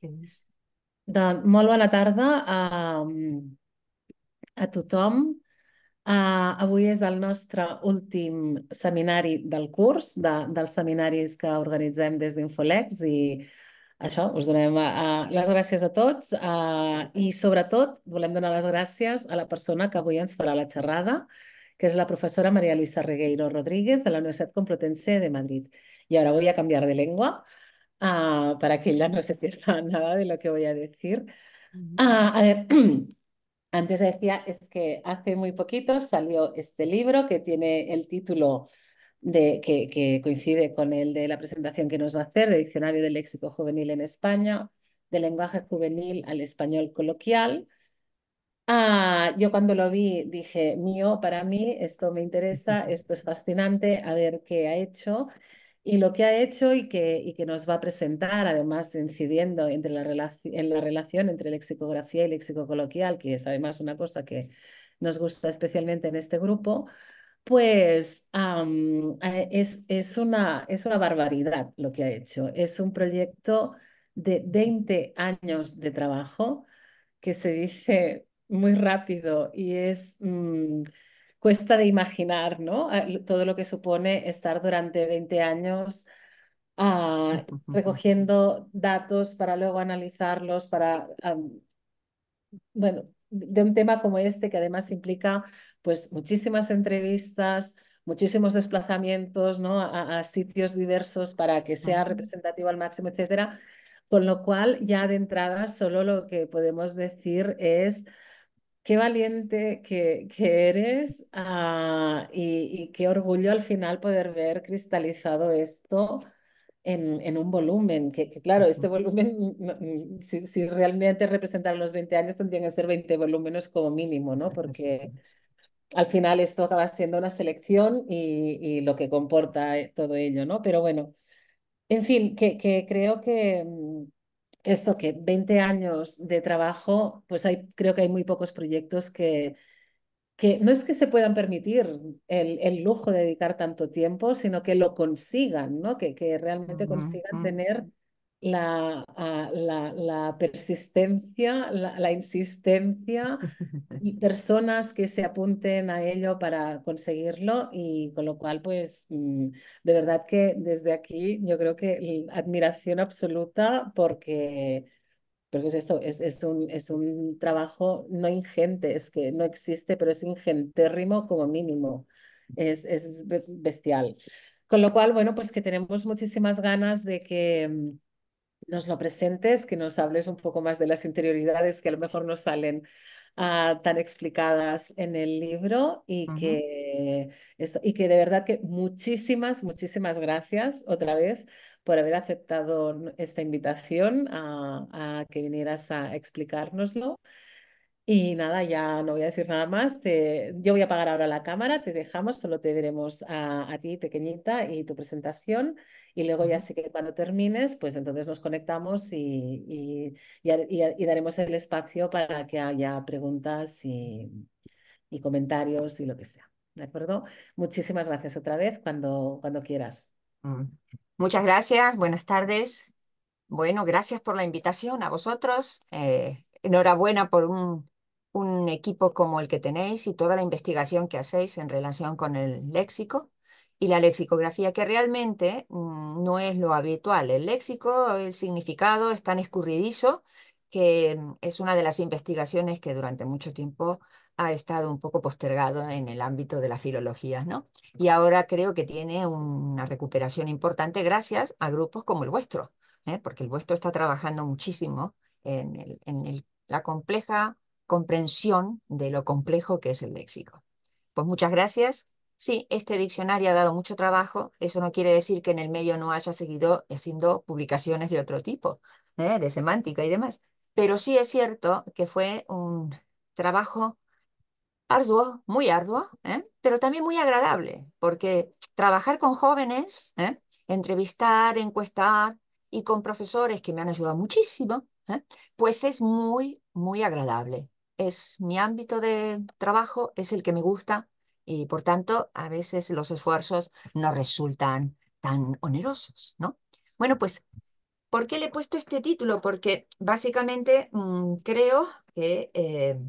fins. Doncs molt bona tarda a, ehm, a tothom. Uh, avui és el nostre últim seminari del curs, de, dels seminaris que organitzem des d'Infolex i això, us donem uh, les gràcies a tots uh, i sobretot volem donar les gràcies a la persona que avui ens farà la xerrada, que és la professora María Luisa Regueiro Rodríguez de la Universitat Complutense de Madrid. I ara vull canviar de llengua. Ah, para que ya no se pierda nada de lo que voy a decir. Ah, a ver, antes decía, es que hace muy poquito salió este libro que tiene el título de, que, coincide con el de la presentación que nos va a hacer, Diccionario del Léxico Juvenil en España, del lenguaje juvenil al español coloquial. Ah, yo cuando lo vi dije, mío, para mí, esto me interesa, esto es fascinante, a ver qué ha hecho y lo que ha hecho y que, y que nos va a presentar, además incidiendo entre la en la relación entre lexicografía y coloquial, que es además una cosa que nos gusta especialmente en este grupo, pues eh, es, es, una, es una barbaridad lo que ha hecho. Es un proyecto de 20 años de trabajo que se dice muy rápido y es... Mm, cuesta de imaginar, ¿no? Ah, todo lo que supone estar durante 20 años ah, recogiendo datos para luego analizarlos, para, bueno, de un tema como este que además implica pues muchísimas entrevistas, muchísimos desplazamientos, ¿no? A, a sitios diversos para que sea representativo al máximo, etcétera. Con lo cual, ya de entrada, solo lo que podemos decir es qué valiente que, eres ah, y, qué orgullo al final poder ver cristalizado esto en, un volumen, que, claro, este volumen, mm, si, realmente representara los 20 años, tendrían que ser 20 volúmenes como mínimo, ¿no? Porque al final esto acaba siendo una selección y, lo que comporta eh, todo ello, ¿no? Pero bueno, en fin, que creo que mm, esto que 20 años de trabajo, pues hay, creo que hay muy pocos proyectos que, que no es que se puedan permitir el, lujo de dedicar tanto tiempo, sino que lo consigan, ¿no? que, que realmente consigan tener Ah, la, la, persistencia, la, insistencia, y personas que se apunten a ello para conseguirlo y con lo cual, pues, mm, de verdad que desde aquí yo creo que admiración absoluta porque... Porque es esto, es, un, es un trabajo no ingente, es que no existe, pero es ingentérrimo como mínimo. Es, es bestial. Con lo cual, bueno, pues que tenemos muchísimas ganas de que, mm, nos lo presentes, que nos hables un poco más de las interioridades que a lo mejor no salen ah, tan explicadas en el libro y, que, y que de verdad que muchísimas, muchísimas gracias otra vez por haber aceptado esta invitación a, que vinieras a explicárnoslo. Y nada, ya no voy a decir nada más. yo voy a apagar ahora la cámara, te dejamos, solo te veremos a ti, pequeñita, y tu presentación y luego ya sé que cuando termines, pues entonces nos conectamos y, daremos el espacio para que haya preguntas y, comentarios y lo que sea. ¿De acuerdo? Muchísimas gracias otra vez cuando, cuando quieras. Mm. Muchas gracias, buenas tardes. Bueno, gracias por la invitación a vosotros. Eh, enhorabuena por un, un equipo como el que tenéis y toda la investigación que hacéis en relación con el léxico y la lexicografía, que realmente mm, no es lo habitual. El léxico, el eh, significado es tan escurridizo que mm, es una de las investigaciones que durante mucho tiempo ha estado un poco postergado en el ámbito de las filologías, ¿no? Y ahora creo que tiene una recuperación importante gracias a grupos como el vuestro, ¿eh? porque el vuestro está trabajando muchísimo en, la compleja comprensión de lo complejo que es el léxico. Pues muchas gracias Sí, este diccionario ha dado mucho trabajo, eso no quiere decir que en el medio no haya seguido haciendo publicaciones de otro tipo, ¿eh? de semántica y demás, pero sí es cierto que fue un trabajo arduo, muy arduo, ¿eh? pero también muy agradable, porque trabajar con jóvenes, ¿eh? entrevistar, encuestar y con profesores que me han ayudado muchísimo, pues es muy, muy agradable. Es mi ámbito de trabajo, es el que me gusta, y por tanto a veces los esfuerzos no resultan tan onerosos, ¿no? Bueno, pues, ¿por qué le he puesto este título? Porque básicamente mm, creo que eh,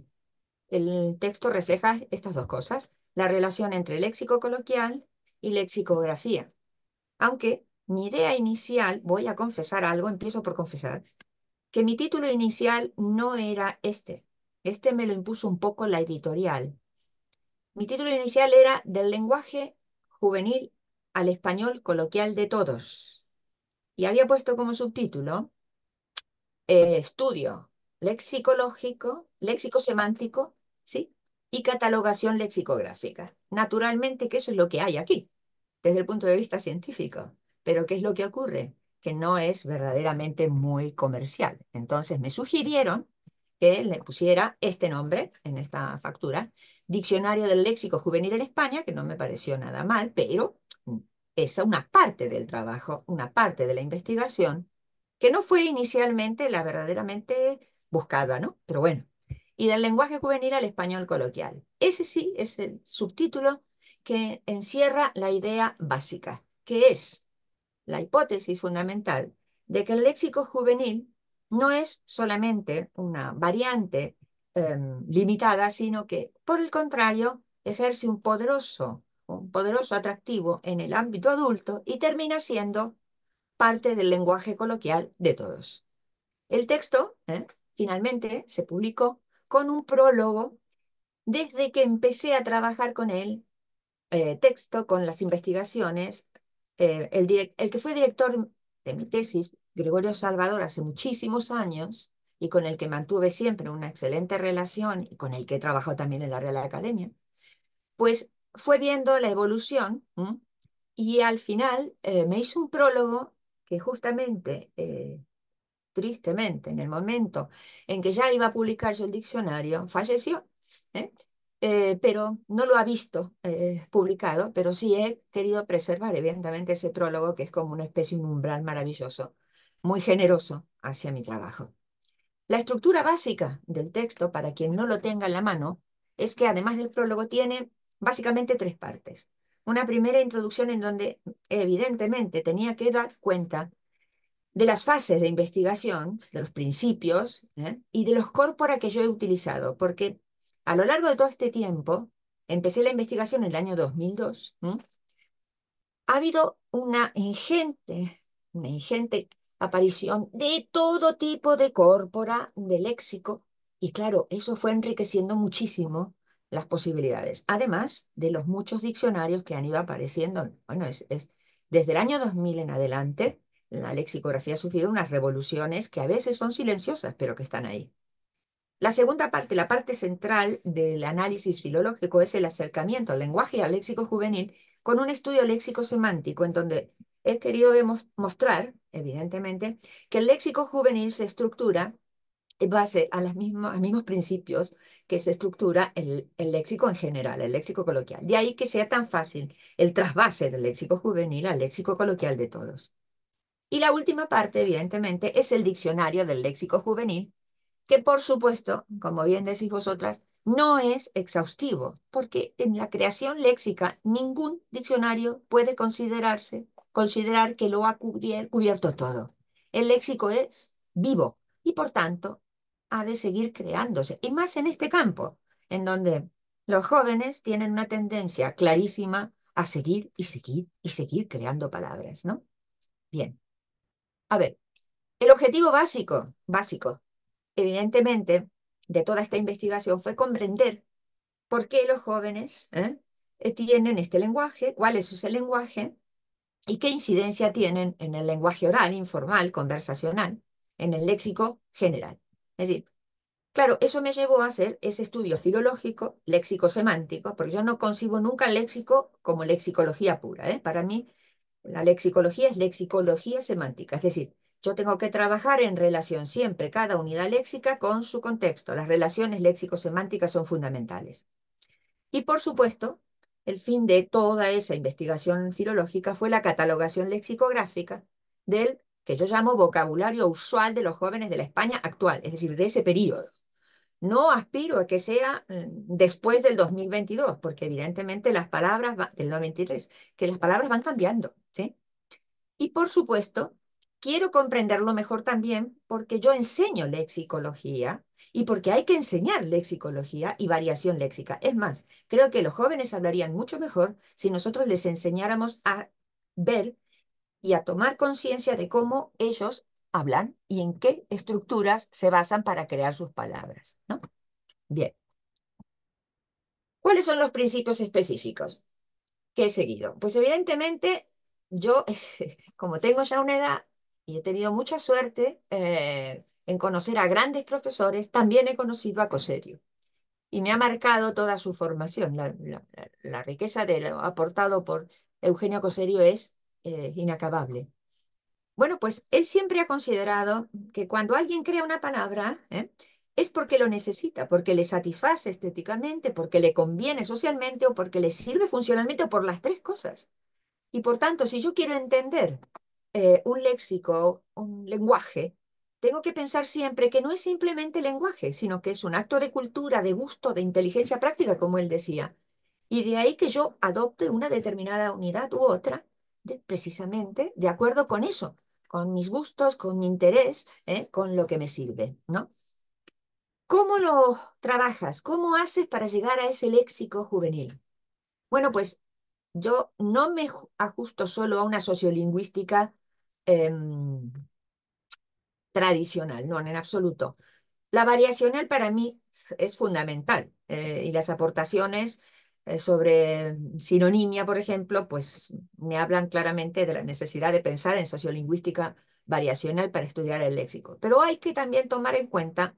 el texto refleja estas dos cosas, la relación entre léxico coloquial y lexicografía. Aunque mi idea inicial, voy a confesar algo, empiezo por confesar, que mi título inicial no era este. Este me lo impuso un poco la editorial, mi título inicial era Del lenguaje juvenil al español coloquial de todos. Y había puesto como subtítulo eh, Estudio lexicológico, léxico semántico, ¿sí? Y catalogación lexicográfica. Naturalmente que eso es lo que hay aquí, desde el punto de vista científico. Pero ¿qué es lo que ocurre? Que no es verdaderamente muy comercial. Entonces me sugirieron que le pusiera este nombre en esta factura, Diccionario del Léxico Juvenil en España, que no me pareció nada mal, pero es una parte del trabajo, una parte de la investigación, que no fue inicialmente la verdaderamente buscada, ¿no? Pero bueno, y del lenguaje juvenil al español coloquial. Ese sí es el subtítulo que encierra la idea básica, que es la hipótesis fundamental de que el léxico juvenil no es solamente una variante em, limitada, sino que, por el contrario, ejerce un poderoso, poderoso atractivo en el ámbito adulto y termina siendo parte del lenguaje coloquial de todos. El texto, eh, finalmente, se publicó con un prólogo desde que empecé a trabajar con el eh, texto, con las investigaciones. Eh, el, el que fue director de mi tesis, Gregorio Salvador hace muchísimos años y con el que mantuve siempre una excelente relación y con el que he trabajado también en la Real Academia, pues fue viendo la evolución y al final eh, me hizo un prólogo que justamente, eh, tristemente, en el momento en que ya iba a publicarse el diccionario, falleció. ¿eh? pero no lo ha visto publicado, pero sí he querido preservar evidentemente ese prólogo que es como una especie, de umbral maravilloso muy generoso hacia mi trabajo. La estructura básica del texto, para quien no lo tenga en la mano, es que además del prólogo tiene básicamente tres partes. Una primera introducción en donde evidentemente tenía que dar cuenta de las fases de investigación, de los principios ¿eh? y de los corpora que yo he utilizado, porque a lo largo de todo este tiempo, empecé la investigación en el año 2002, ha habido una ingente, una ingente aparición de todo tipo de córpora, de léxico, y claro, eso fue enriqueciendo muchísimo las posibilidades, además de los muchos diccionarios que han ido apareciendo. Bueno, es, desde el año 2000 en adelante, la lexicografía ha sufrido unas revoluciones que a veces son silenciosas, pero que están ahí. La segunda parte, la parte central del análisis filológico es el acercamiento al lenguaje y al léxico juvenil con un estudio léxico semántico en donde he querido mostrar, evidentemente, que el léxico juvenil se estructura en base a los mismos, principios que se estructura el, el, léxico en general, el léxico coloquial. De ahí que sea tan fácil el trasvase del léxico juvenil al léxico coloquial de todos. Y la última parte, evidentemente, es el diccionario del léxico juvenil, que por supuesto, como bien decís vosotras, no es exhaustivo, porque en la creación léxica ningún diccionario puede considerarse considerar que lo ha cubierto todo. El léxico es vivo y por tanto ha de seguir creándose. Y más en este campo, en donde los jóvenes tienen una tendencia clarísima a seguir y seguir y seguir creando palabras, ¿no? Bien. A ver, el objetivo básico, básico, evidentemente, de toda esta investigación fue comprender por qué los jóvenes ¿eh? tienen este lenguaje, cuál es su lenguaje, y qué incidencia tienen en el lenguaje oral, informal, conversacional, en el léxico general. Es decir, claro, eso me llevó a hacer ese estudio filológico, léxico semántico, porque yo no concibo nunca el léxico como lexicología pura. ¿eh? Para mí, la lexicología es lexicología semántica, es decir, yo tengo que trabajar en relación siempre cada unidad léxica con su contexto. Las relaciones léxico-semánticas son fundamentales. Y por supuesto, el fin de toda esa investigación filológica fue la catalogación lexicográfica del que yo llamo vocabulario usual de los jóvenes de la España actual, es decir, de ese periodo. No aspiro a que sea mm, después del 2022, porque evidentemente las palabras del 93, que las palabras van cambiando, ¿sí? Y por supuesto, quiero comprenderlo mejor también porque yo enseño lexicología y porque hay que enseñar lexicología y variación léxica. Es más, creo que los jóvenes hablarían mucho mejor si nosotros les enseñáramos a ver y a tomar conciencia de cómo ellos hablan y en qué estructuras se basan para crear sus palabras. ¿no? Bien. ¿Cuáles son los principios específicos que he seguido? Pues evidentemente yo, como tengo ya una edad, he tenido mucha suerte eh, en conocer a grandes profesores, también he conocido a Coserio. Y me ha marcado toda su formación. La, riqueza de lo aportado por Eugenio Coserio es eh, inacabable. Bueno, pues él siempre ha considerado que cuando alguien crea una palabra ¿eh? es porque lo necesita, porque le satisface estéticamente, porque le conviene socialmente o porque le sirve funcionalmente o por las tres cosas. Y por tanto, si yo quiero entender eh, un léxico, un lenguaje, tengo que pensar siempre que no es simplemente lenguaje, sino que es un acto de cultura, de gusto, de inteligencia práctica, como él decía. Y de ahí que yo adopte una determinada unidad u otra, precisamente de acuerdo con eso, con mis gustos, con mi interés, ¿eh? con lo que me sirve, ¿no? ¿Cómo lo trabajas? ¿Cómo haces para llegar a ese léxico juvenil? Bueno, pues yo no me ajusto solo a una sociolingüística tradicional, no, en absoluto. La variacional para mí es fundamental eh, y las aportaciones eh, sobre sinonimia, por ejemplo, pues me hablan claramente de la necesidad de pensar en sociolingüística variacional para estudiar el léxico. Pero hay que también tomar en cuenta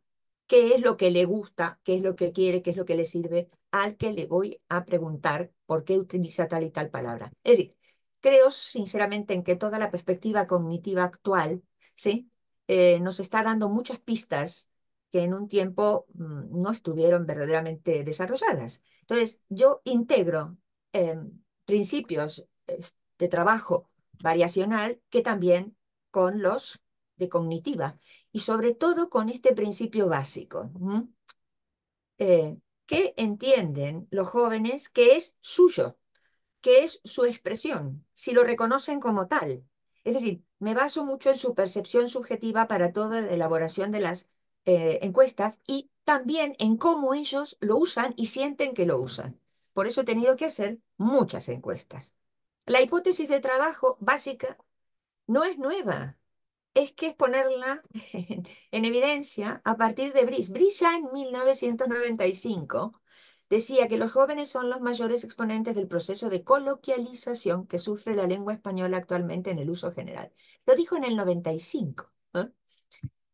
qué es lo que le gusta, qué es lo que quiere, qué es lo que le sirve al que le voy a preguntar por qué utiliza tal y tal palabra. Es decir, Creo sinceramente en que toda la perspectiva cognitiva actual ¿sí? Eh, nos está dando muchas pistas que en un tiempo mm, no estuvieron verdaderamente desarrolladas. Entonces, yo integro em, principios de trabajo variacional que también con los de cognitiva y sobre todo con este principio básico. Eh, ¿Qué entienden los jóvenes que es suyo? que es su expresión, si lo reconocen como tal. Es decir, me baso mucho en su percepción subjetiva para toda la elaboración de las eh, encuestas y también en cómo ellos lo usan y sienten que lo usan. Por eso he tenido que hacer muchas encuestas. La hipótesis de trabajo básica no es nueva, es que es ponerla en, evidencia a partir de Brice. Brice ya en 1995 decía que los jóvenes son los mayores exponentes del proceso de coloquialización que sufre la lengua española actualmente en el uso general. Lo dijo en el 95. ¿eh?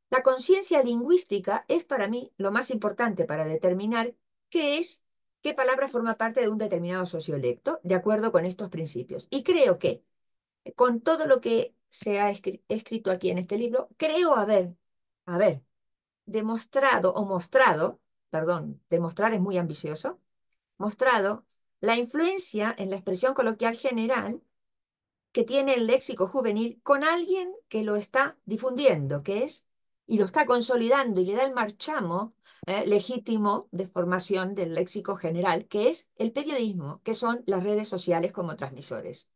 La conciencia lingüística es para mí lo más importante para determinar qué es, qué palabra forma parte de un determinado sociolecto, de acuerdo con estos principios. Y creo que, con todo lo que se ha escrito aquí en este libro, creo haber, haber demostrado o mostrado perdón, demostrar es muy ambicioso, mostrado la influencia en la expresión coloquial general que tiene el léxico juvenil con alguien que lo está difundiendo, que es, y lo está consolidando y le da el marchamo eh, legítimo de formación del léxico general, que es el periodismo, que son las redes sociales como transmisores.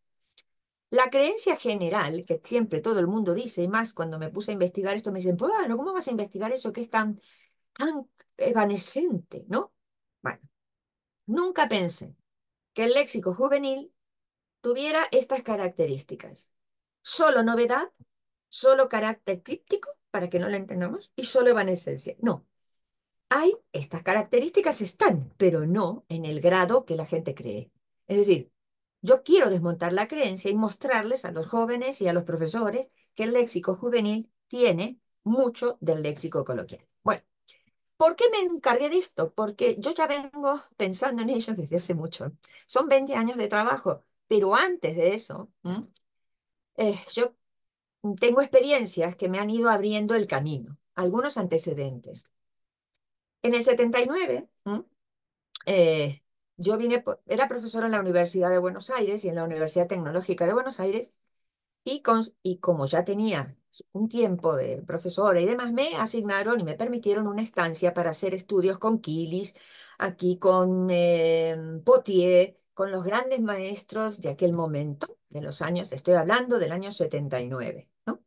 La creencia general, que siempre todo el mundo dice, y más cuando me puse a investigar esto, me dicen, bueno, ¿cómo vas a investigar eso que es tan evanescente, ¿no? Bueno, nunca pensé que el léxico juvenil tuviera estas características. Solo novedad, solo carácter críptico, para que no lo entendamos, y solo evanescencia. No. Hay, estas características están, pero no en el grado que la gente cree. Es decir, yo quiero desmontar la creencia y mostrarles a los jóvenes y a los profesores que el léxico juvenil tiene mucho del léxico coloquial. Bueno, ¿Por qué me encargué de esto? Porque yo ya vengo pensando en ellos desde hace mucho. Son 20 años de trabajo, pero antes de eso, eh, yo tengo experiencias que me han ido abriendo el camino, algunos antecedentes. En el 79, eh, yo vine, era profesora en la Universidad de Buenos Aires y en la Universidad Tecnológica de Buenos Aires, y, y como ya tenía un tiempo de profesora y demás, me asignaron y me permitieron una estancia para hacer estudios con Kilis, aquí con eh, Potier, con los grandes maestros de aquel momento, de los años, estoy hablando del año 79, ¿no?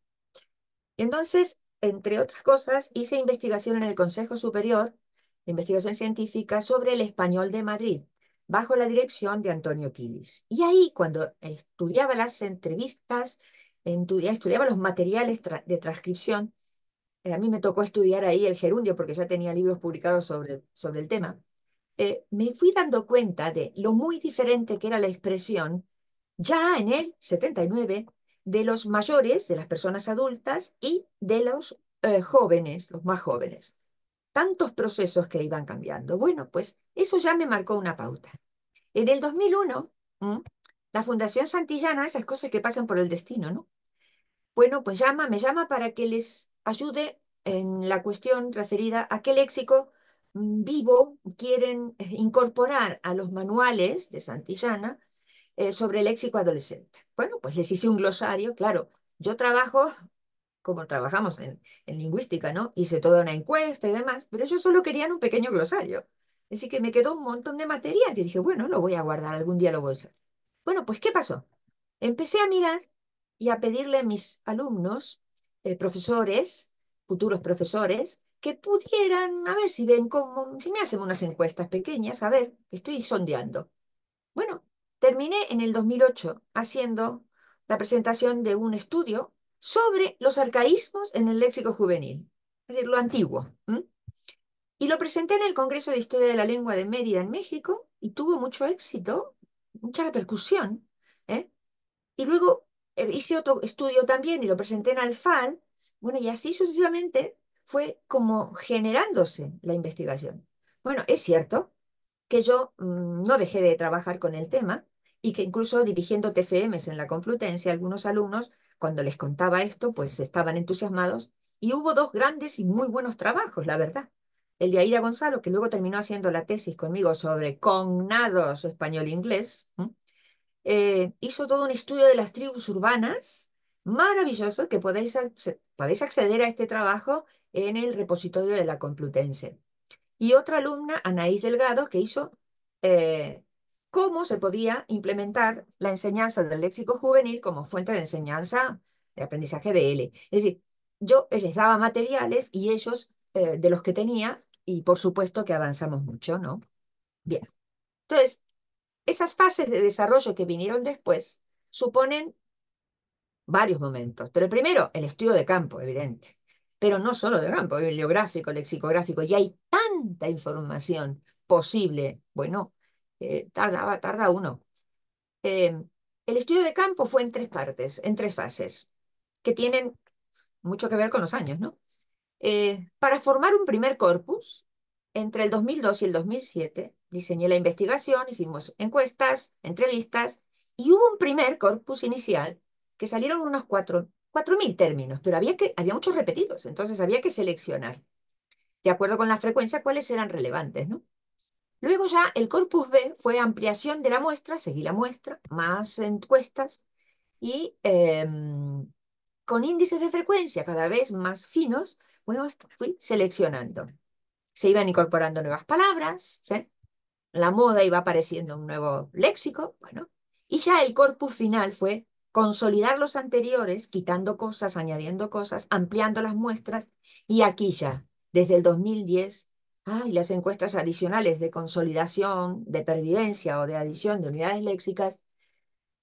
Y entonces, entre otras cosas, hice investigación en el Consejo Superior, investigación científica sobre el español de Madrid, bajo la dirección de Antonio Kilis Y ahí, cuando estudiaba las entrevistas estudiaba los materiales de transcripción. Eh, a mí me tocó estudiar ahí el gerundio porque ya tenía libros publicados sobre, sobre el tema. Eh, me fui dando cuenta de lo muy diferente que era la expresión ya en el 79 de los mayores, de las personas adultas y de los eh, jóvenes, los más jóvenes. Tantos procesos que iban cambiando. Bueno, pues eso ya me marcó una pauta. En el 2001, la Fundación Santillana, esas cosas que pasan por el destino, ¿no? bueno, pues llama, me llama para que les ayude en la cuestión referida a qué léxico vivo quieren eh, incorporar a los manuales de Santillana eh, sobre el léxico adolescente. Bueno, pues les hice un glosario, claro, yo trabajo como trabajamos en, lingüística, ¿no? Hice toda una encuesta y demás, pero ellos solo querían un pequeño glosario. Así que me quedó un montón de material que dije, bueno, lo voy a guardar, algún día lo voy a usar. Bueno, pues ¿qué pasó? Empecé a mirar y a pedirle a mis alumnos, eh, profesores, futuros profesores, que pudieran, a ver si ven cómo, si me hacen unas encuestas pequeñas, a ver, estoy sondeando. Bueno, terminé en el 2008 haciendo la presentación de un estudio sobre los arcaísmos en el léxico juvenil, es decir, lo antiguo. Y lo presenté en el Congreso de Historia de la Lengua de Mérida, en México, y tuvo mucho éxito, mucha repercusión. ¿eh? Y luego eh, hice otro estudio también y lo presenté en Alfal, bueno, y así sucesivamente fue como generándose la investigación. Bueno, es cierto que yo mm, no dejé de trabajar con el tema y que incluso dirigiendo TFMs en la Complutense, algunos alumnos, cuando les contaba esto, pues estaban entusiasmados y hubo dos grandes y muy buenos trabajos, la verdad. El de Aida Gonzalo, que luego terminó haciendo la tesis conmigo sobre cognados español-inglés, eh, hizo todo un estudio de las tribus urbanas, maravilloso, que podéis, acceder a este trabajo en el repositorio de la Complutense. Y otra alumna, Anaís Delgado, que hizo eh, cómo se podía implementar la enseñanza del léxico juvenil como fuente de enseñanza de aprendizaje de L. Es decir, yo les daba materiales y ellos, eh, de los que tenía, y por supuesto que avanzamos mucho, ¿no? Bien. Entonces, esas fases de desarrollo que vinieron después suponen varios momentos, pero el primero el estudio de campo, evidente, pero no solo de campo, bibliográfico, lexicográfico, y hay tanta información posible, bueno, eh, tardaba, tarda uno. Eh, el estudio de campo fue en tres partes, en tres fases, que tienen mucho que ver con los años, ¿no? Eh, para formar un primer corpus, entre el 2002 y el 2007, diseñé la investigación, hicimos encuestas, entrevistas, y hubo un primer corpus inicial que salieron unos 4.000 términos, pero había, que, había muchos repetidos, entonces había que seleccionar, de acuerdo con la frecuencia, cuáles eran relevantes. ¿no? Luego ya el corpus B fue ampliación de la muestra, seguí la muestra, más encuestas, y em, con índices de frecuencia cada vez más finos, fui seleccionando. Se iban incorporando nuevas palabras, ¿sí? la moda iba apareciendo un nuevo léxico, bueno, y ya el corpus final fue consolidar los anteriores, quitando cosas, añadiendo cosas, ampliando las muestras, y aquí ya, desde el 2010, ay, las encuestas adicionales de consolidación, de pervivencia o de adición de unidades léxicas,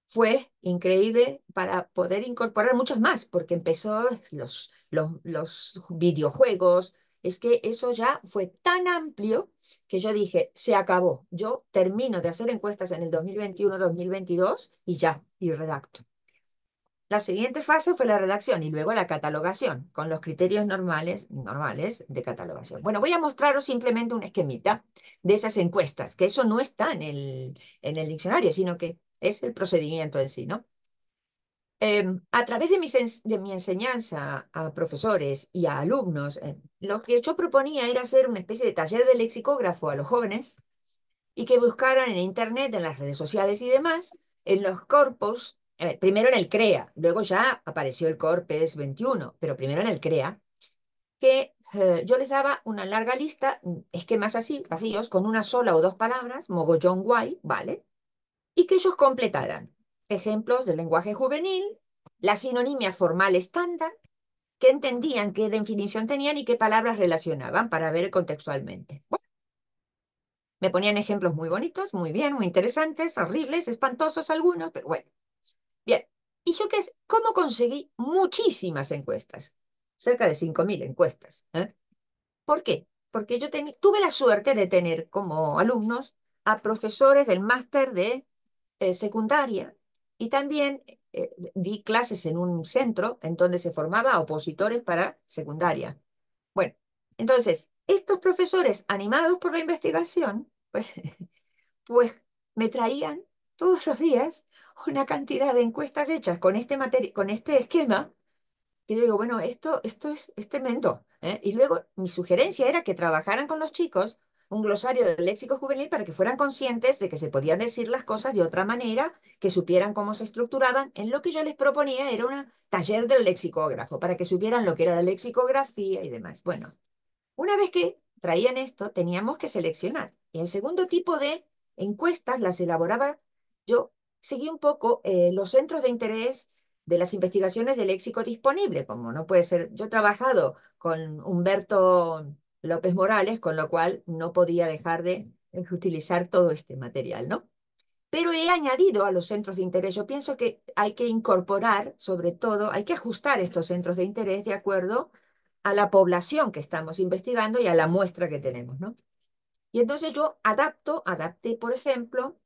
fue increíble para poder incorporar muchos más, porque empezó los, los, los videojuegos, es que eso ya fue tan amplio que yo dije, se acabó. Yo termino de hacer encuestas en el 2021-2022 y ya, y redacto. La siguiente fase fue la redacción y luego la catalogación, con los criterios normales, normales de catalogación. Bueno, voy a mostraros simplemente un esquemita de esas encuestas, que eso no está en el, en el diccionario, sino que es el procedimiento en sí, ¿no? Em, a través de mi, enseñanza a profesores y a alumnos, em, lo que yo proponía era hacer una especie de taller de lexicógrafo a los jóvenes y que buscaran en Internet, en las redes sociales y demás, en los corpos, eh, primero en el CREA, luego ya apareció el Corpes 21, pero primero en el CREA, que eh, yo les daba una larga lista, mm, esquemas así, vacíos, con una sola o dos palabras, mogollón guay, ¿vale? Y que ellos completaran ejemplos del lenguaje juvenil, la sinonimia formal estándar, que entendían, qué definición tenían y qué palabras relacionaban para ver contextualmente. me ponían ejemplos muy bonitos, muy bien, muy interesantes, horribles, espantosos algunos, pero bueno. Bien, ¿y yo qué es? ¿Cómo conseguí muchísimas encuestas? Cerca de 5.000 encuestas. ¿eh? ¿Por qué? Porque yo tuve la suerte de tener como alumnos a profesores del máster de eh, secundaria y también vi eh, di clases en un centro en donde se formaba opositores para secundaria. Bueno, entonces, estos profesores animados por la investigación, pues, pues me traían todos los días una cantidad de encuestas hechas con este, con este esquema, Y yo digo, bueno, esto, esto es, es tremendo. ¿eh? Y luego mi sugerencia era que trabajaran con los chicos un glosario del léxico juvenil para que fueran conscientes de que se podían decir las cosas de otra manera, que supieran cómo se estructuraban. En lo que yo les proponía era un taller del lexicógrafo, para que supieran lo que era la lexicografía y demás. Bueno, una vez que traían esto, teníamos que seleccionar. Y el segundo tipo de encuestas las elaboraba yo, seguí un poco eh, los centros de interés de las investigaciones del léxico disponible, como no puede ser, yo he trabajado con Humberto López Morales, con lo cual no podía dejar de eh, utilizar todo este material, ¿no? Pero he añadido a los centros de interés, yo pienso que hay que incorporar, sobre todo, hay que ajustar estos centros de interés de acuerdo a la población que estamos investigando y a la muestra que tenemos, ¿no? Y entonces yo adapto, adapté, por ejemplo,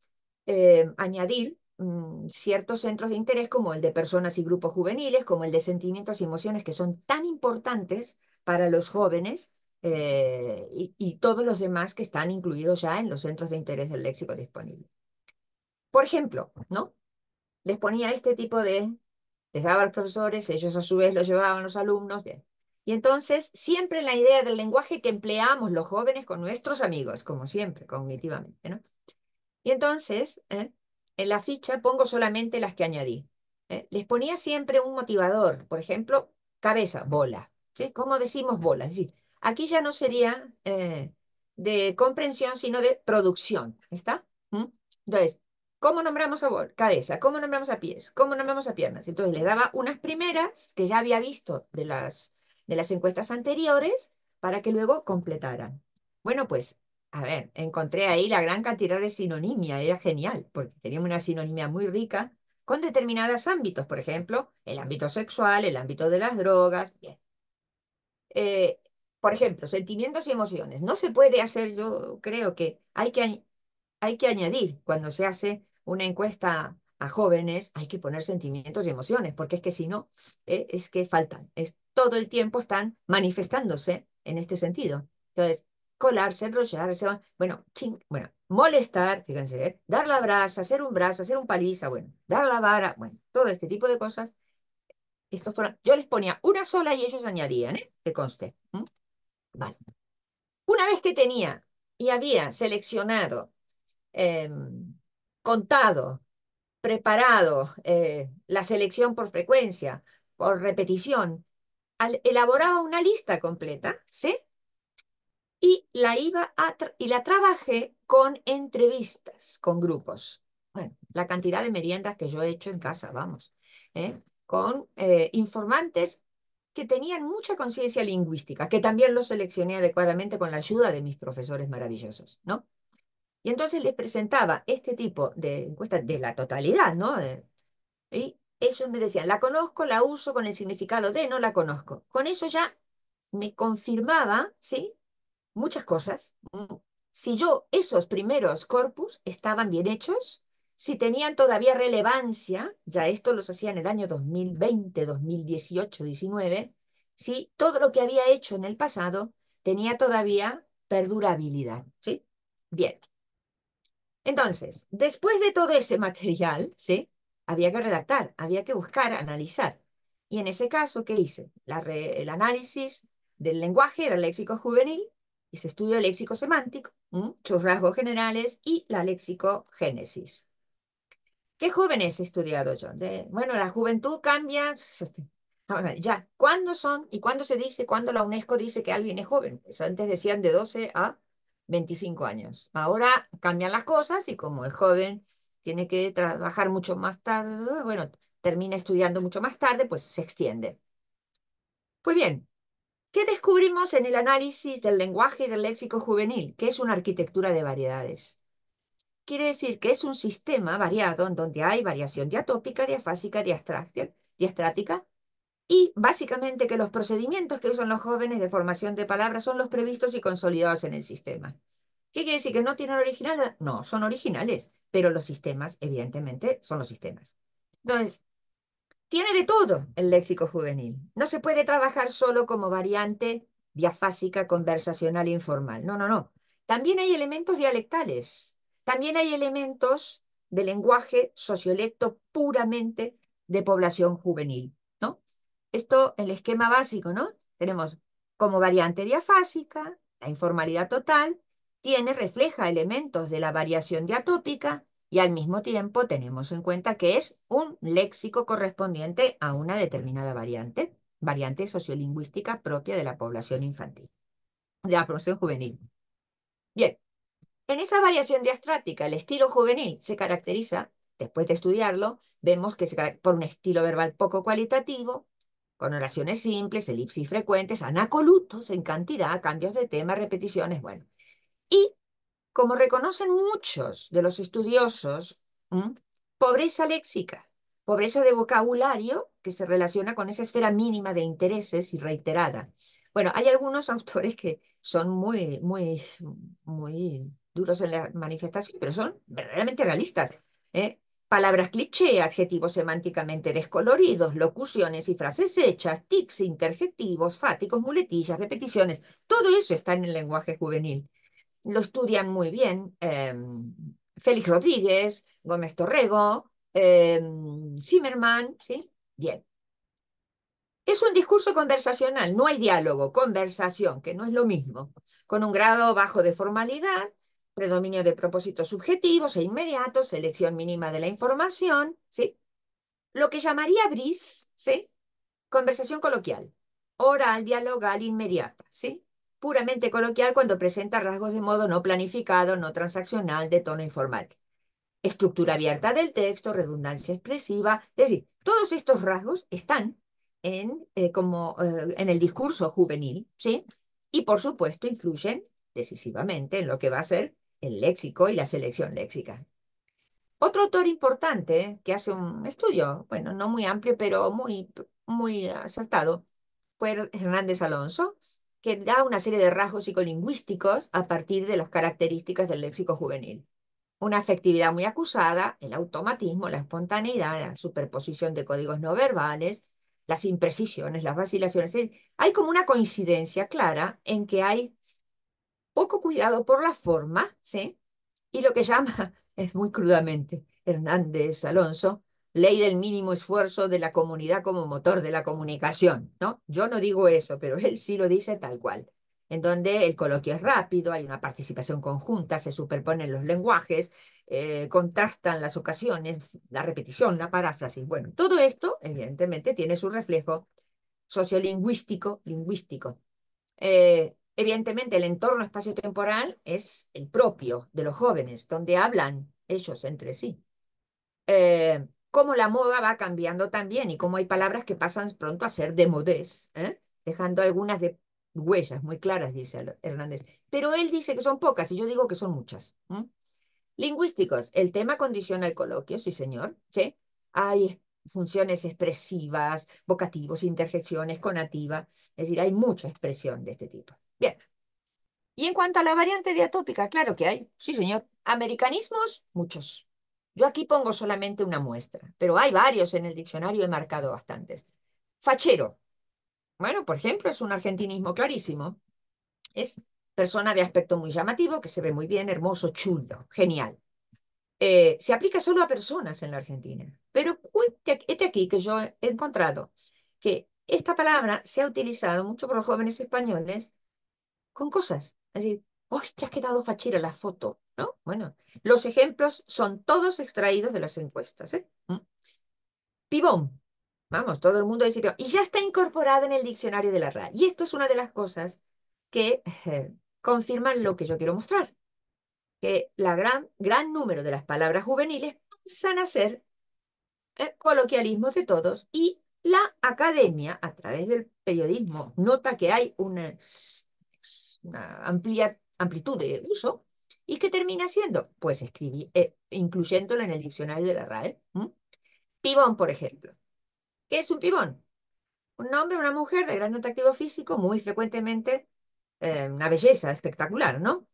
eh, añadir mm, ciertos centros de interés como el de personas y grupos juveniles, como el de sentimientos y emociones que son tan importantes para los jóvenes eh, y, todos los demás que están incluidos ya en los centros de interés del léxico disponible. Por ejemplo, ¿no? Les ponía este tipo de, les daba a los profesores, ellos a su vez lo llevaban los alumnos, Y entonces, siempre la idea del lenguaje que empleamos los jóvenes con nuestros amigos, como siempre, cognitivamente, ¿no? Y entonces, ¿eh? en la ficha pongo solamente las que añadí. ¿eh? Les ponía siempre un motivador, por ejemplo, cabeza, bola. ¿sí? ¿Cómo decimos bola? Es decir, Aquí ya no sería eh, de comprensión, sino de producción. ¿Está? ¿Mm? Entonces, ¿cómo nombramos a cabeza? ¿Cómo nombramos a pies? ¿Cómo nombramos a piernas? Entonces, les daba unas primeras que ya había visto de las, de las encuestas anteriores para que luego completaran. Bueno, pues, a ver, encontré ahí la gran cantidad de sinonimia. Era genial, porque teníamos una sinonimia muy rica con determinados ámbitos, por ejemplo, el ámbito sexual, el ámbito de las drogas. Bien. Eh, por ejemplo, sentimientos y emociones. No se puede hacer, yo creo que hay que, hay que añadir cuando se hace una encuesta a jóvenes, hay que poner sentimientos y emociones, porque es que si no, e, es que faltan. Es, todo el tiempo están manifestándose en este sentido. Entonces, colarse, enrollarse, bueno, ching, bueno, molestar, fíjense, ¿eh? dar la brasa, hacer un brazo, hacer un paliza, bueno, dar la vara, bueno, todo este tipo de cosas. fueron, yo les ponía una sola y ellos añadían, ¿eh? que conste. Una vez que tenía y había seleccionado, em, contado, preparado eh, la selección por frecuencia, por repetición, elaboraba una lista completa, ¿sí? Y la, iba a y la trabajé con entrevistas, con grupos. la cantidad de meriendas que yo he hecho en casa, vamos, ¿eh? con eh, informantes que tenían mucha conciencia lingüística, que también lo seleccioné adecuadamente con la ayuda de mis profesores maravillosos, ¿no? Y entonces les presentaba este tipo de encuestas de la totalidad, ¿no? y ellos me decían, la conozco, la uso con el significado de, no la conozco. Con eso ya me confirmaba, ¿sí? Muchas cosas. Mm, si yo, esos primeros corpus estaban bien hechos, si tenían todavía relevancia, ya esto los hacía en el año 2020, 2018, 19, si todo lo que había hecho en el pasado tenía todavía perdurabilidad, Bien. Entonces, después de todo ese material, ¿sí? Había que redactar, había que buscar, analizar. Y en ese caso, ¿qué hice? el análisis del lenguaje era el léxico juvenil, hice estudio léxico semántico, sus rasgos generales y la génesis. ¿Qué jóvenes he estudiado yo? bueno, la juventud cambia. Este, ya, ¿cuándo son y cuándo se dice, cuándo la UNESCO dice que alguien es joven? antes decían de 12 a 25 años. Ahora cambian las cosas y como el joven tiene que trabajar mucho más tarde, bueno, termina estudiando mucho más tarde, pues se extiende. Pues bien, ¿qué descubrimos en el análisis del lenguaje y del léxico juvenil? Que es una arquitectura de variedades. Quiere decir que es un sistema variado en donde hay variación diatópica, diafásica, diastrática y básicamente que los procedimientos que usan los jóvenes de formación de palabras son los previstos y consolidados en el sistema. ¿Qué quiere decir? ¿Que no tienen original? No, son originales, pero los sistemas, evidentemente, son los sistemas. Entonces, tiene de todo el léxico juvenil. No se puede trabajar solo como variante diafásica, conversacional, informal. No, no, no. También hay elementos dialectales, también hay elementos de lenguaje sociolecto puramente de población juvenil. ¿no? Esto, el esquema básico, ¿no? Tenemos como variante diafásica, la informalidad total, tiene, refleja elementos de la variación diatópica y al mismo tiempo tenemos en cuenta que es un léxico correspondiente a una determinada variante, variante sociolingüística propia de la población infantil, de la población juvenil. Bien, en esa variación diastrática, el estilo juvenil se caracteriza, después de estudiarlo, vemos que se por un estilo verbal poco cualitativo, con oraciones simples, elipsis frecuentes, anacolutos en cantidad, cambios de tema, repeticiones, bueno. Y, como reconocen muchos de los estudiosos, pobreza léxica, pobreza de vocabulario que se relaciona con esa esfera mínima de intereses y reiterada. Bueno, hay algunos autores que son muy, muy, muy duros en la manifestación, pero son verdaderamente realistas. ¿eh? Palabras cliché, adjetivos semánticamente descoloridos, locuciones y frases hechas, tics, interjetivos, fáticos, muletillas, repeticiones, todo eso está en el lenguaje juvenil. Lo estudian muy bien em, Félix Rodríguez, Gómez Torrego, em, Zimmerman, ¿sí? Bien. Es un discurso conversacional, no hay diálogo, conversación, que no es lo mismo, con un grado bajo de formalidad predominio de propósitos subjetivos e inmediatos, selección mínima de la información, ¿sí? Lo que llamaría BRIS, ¿sí? Conversación coloquial, oral, dialogal, inmediata, ¿sí? Puramente coloquial cuando presenta rasgos de modo no planificado, no transaccional, de tono informal. Estructura abierta del texto, redundancia expresiva, es decir, todos estos rasgos están en, eh, como, eh, en el discurso juvenil, ¿sí? Y por supuesto influyen decisivamente en lo que va a ser el léxico y la selección léxica. Otro autor importante que hace un estudio, bueno, no muy amplio, pero muy, muy fue Hernández Alonso, que da una serie de rasgos psicolingüísticos a partir de las características del léxico juvenil. Una afectividad muy acusada, el automatismo, la espontaneidad, la superposición de códigos no verbales, las imprecisiones, las vacilaciones. Hay como una coincidencia clara en que hay poco cuidado por la forma, ¿sí? Y lo que llama, es muy crudamente, Hernández Alonso, ley del mínimo esfuerzo de la comunidad como motor de la comunicación, ¿no? Yo no digo eso, pero él sí lo dice tal cual, en donde el coloquio es rápido, hay una participación conjunta, se superponen los lenguajes, eh, contrastan las ocasiones, la repetición, la paráfrasis. Bueno, todo esto, evidentemente, tiene su reflejo sociolingüístico, lingüístico. Eh, Evidentemente, el entorno espacio-temporal es el propio de los jóvenes, donde hablan ellos entre sí. Eh, cómo la moda va cambiando también y cómo hay palabras que pasan pronto a ser de modés, ¿eh? dejando algunas de huellas muy claras, dice Hernández. Pero él dice que son pocas y yo digo que son muchas. Lingüísticos, el tema condiciona el coloquio, sí señor. Hay funciones expresivas, vocativos, interjecciones, conativa, es decir, hay mucha expresión de este tipo. Bien. Y en cuanto a la variante diatópica, claro que hay. Sí, señor. Americanismos, muchos. Yo aquí pongo solamente una muestra, pero hay varios en el diccionario, he marcado bastantes. Fachero. Bueno, por ejemplo, es un argentinismo clarísimo. Es persona de aspecto muy llamativo, que se ve muy bien, hermoso, chulo, genial. Eh, se aplica solo a personas en la Argentina. Pero este aquí que yo he encontrado que esta palabra se ha utilizado mucho por los jóvenes españoles con cosas. Así, ¡Uy, te has quedado fachira la foto! ¿No? Bueno, los ejemplos son todos extraídos de las encuestas. ¿eh? Mm. Pibón. Vamos, todo el mundo dice pibón. Y ya está incorporado en el diccionario de la RAE. Y esto es una de las cosas que eh, confirman lo que yo quiero mostrar. Que la gran, gran número de las palabras juveniles pasan a ser eh, coloquialismos de todos y la academia, a través del periodismo, nota que hay unas pues, una amplitud de uso, ¿y que termina siendo? Pues eh, incluyéndolo en el diccionario de la RAE. Pibón, por ejemplo. ¿Qué es un pibón? Un hombre, una mujer de gran atractivo físico, muy frecuentemente eh, una belleza espectacular, ¿no?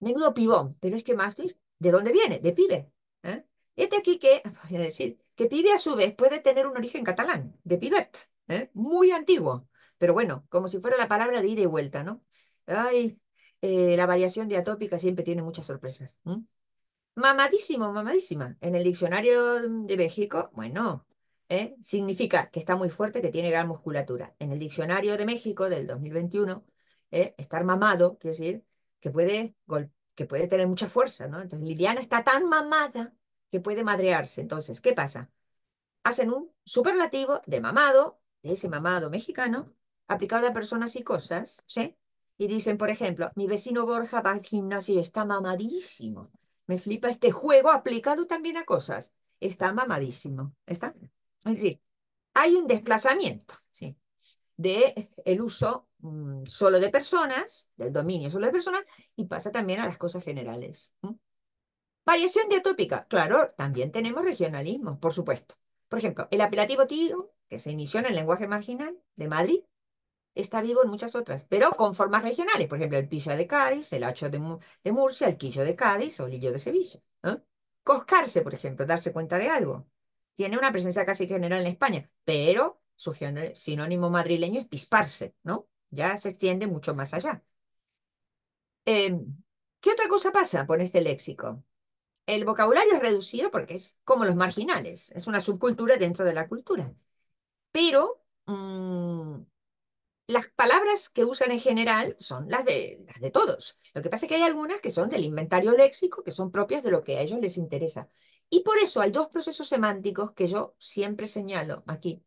Menudo pibón, pero es que más, ¿de dónde viene? De pibe. ¿eh? Este aquí que, voy a decir, que pibe a su vez puede tener un origen catalán, de pibet, ¿eh? muy antiguo, pero bueno, como si fuera la palabra de ida y vuelta, ¿no? Ay, eh, la variación diatópica siempre tiene muchas sorpresas. Mamadísimo, mamadísima. En el diccionario de México, bueno, ¿eh? significa que está muy fuerte, que tiene gran musculatura. En el diccionario de México del 2021, estar mamado quiere decir que puede, que puede tener mucha fuerza, ¿no? Entonces Liliana está tan mamada que puede madrearse. Entonces, ¿qué pasa? Hacen un superlativo de mamado ese mamado mexicano, aplicado a personas y cosas, ¿sí? Y dicen, por ejemplo, mi vecino Borja va al gimnasio y está mamadísimo. Me flipa este juego aplicado también a cosas. Está mamadísimo. ¿Está? Es decir, hay un desplazamiento ¿sí? de el uso mm, solo de personas, del dominio solo de personas, y pasa también a las cosas generales. Variación diatópica. Claro, también tenemos regionalismo, por supuesto. Por ejemplo, el apelativo tío que se inició en el lenguaje marginal de Madrid, está vivo en muchas otras, pero con formas regionales, por ejemplo, el pilla de Cádiz, el hacho de, Murcia, el quillo de Cádiz o el lillo de Sevilla. Coscarse, por ejemplo, darse cuenta de algo. Tiene una presencia casi general en España, pero su sinónimo madrileño es pisparse, ¿no? Ya se extiende mucho más allá. Em, ¿Qué otra cosa pasa con este léxico? El vocabulario es reducido porque es como los marginales, es una subcultura dentro de la cultura pero mm, las palabras que usan en general son las de, las de todos. Lo que pasa es que hay algunas que son del inventario léxico, que son propias de lo que a ellos les interesa. Y por eso hay dos procesos semánticos que yo siempre señalo aquí.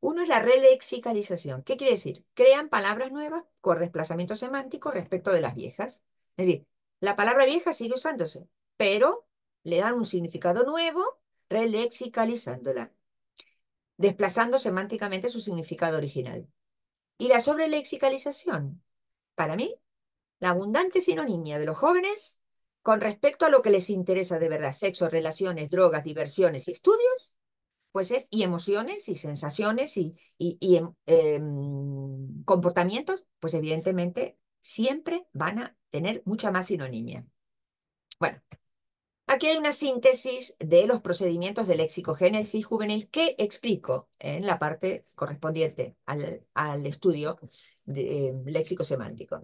Uno es la relexicalización. ¿Qué quiere decir? Crean palabras nuevas con desplazamiento semántico respecto de las viejas. Es decir, la palabra vieja sigue usándose, pero le dan un significado nuevo relexicalizándola desplazando semánticamente su significado original. Y la sobrelexicalización, para mí, la abundante sinonimia de los jóvenes con respecto a lo que les interesa de verdad, sexo, relaciones, drogas, diversiones y estudios, pues es, y emociones y sensaciones y, y, em, em, comportamientos, pues evidentemente siempre van a tener mucha más sinonimia. Bueno, Aquí hay una síntesis de los procedimientos de lexicogénesis juvenil que explico en la parte correspondiente al, estudio de, eh, léxico semántico.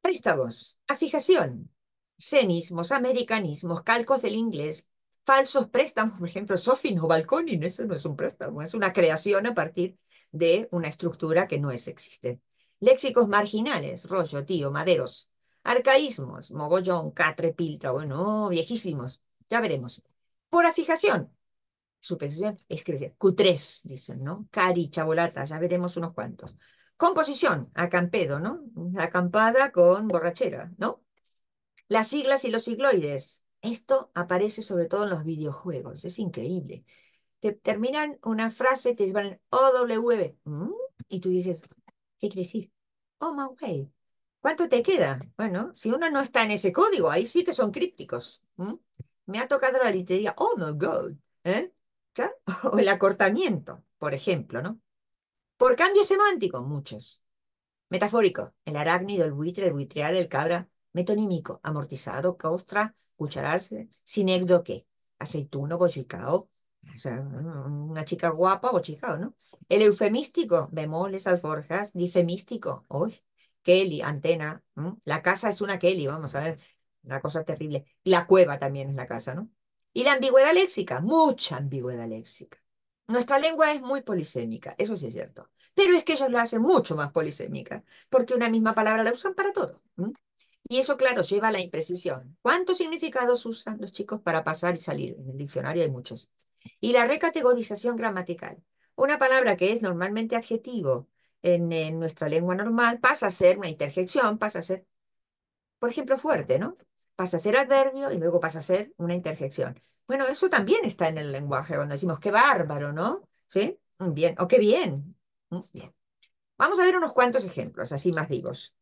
Préstamos, afijación, cenismos, americanismos, calcos del inglés, falsos préstamos, por ejemplo, Sofin o Balconin, eso no es un préstamo, es una creación a partir de una estructura que no es existente. Léxicos marginales, rollo, tío, maderos, Arcaísmos, mogollón, catre, piltra, bueno, viejísimos, ya veremos. Por afijación, fijación, pensión es crecer. 3 dicen, ¿no? Cari, chabolata, ya veremos unos cuantos. Composición, acampedo, ¿no? Acampada con borrachera, ¿no? Las siglas y los sigloides. Esto aparece sobre todo en los videojuegos, es increíble. Te terminan una frase, te llevan OW, y tú dices, ¿qué quiere Oh my way, ¿Cuánto te queda? Bueno, si uno no está en ese código, ahí sí que son crípticos. Me ha tocado la litería, oh my god, ¿eh? O el acortamiento, por ejemplo, ¿no? Por cambio semántico, muchos. Metafórico, el arácnido, el buitre, el buitrear, el cabra, metonímico, amortizado, costra, cuchararse, sinécdo ¿qué? Aceituno, bochicao. o sea, una chica guapa o ¿no? El eufemístico, bemoles, alforjas, difemístico, hoy Kelly, antena. La casa es una Kelly, vamos a ver, una cosa terrible. La cueva también es la casa, ¿no? Y la ambigüedad léxica, mucha ambigüedad léxica. Nuestra lengua es muy polisémica, eso sí es cierto. Pero es que ellos la hacen mucho más polisémica, porque una misma palabra la usan para todo. Y eso, claro, lleva a la imprecisión. ¿Cuántos significados usan los chicos para pasar y salir? En el diccionario hay muchos. Y la recategorización gramatical. Una palabra que es normalmente adjetivo, en, nuestra lengua normal pasa a ser una interjección, pasa a ser, por ejemplo, fuerte, ¿no? Pasa a ser adverbio y luego pasa a ser una interjección. Bueno, eso también está en el lenguaje, cuando decimos qué bárbaro, ¿no? ¿Sí? Mm, bien, o qué bien. Mm, bien. Vamos a ver unos cuantos ejemplos, así más vivos.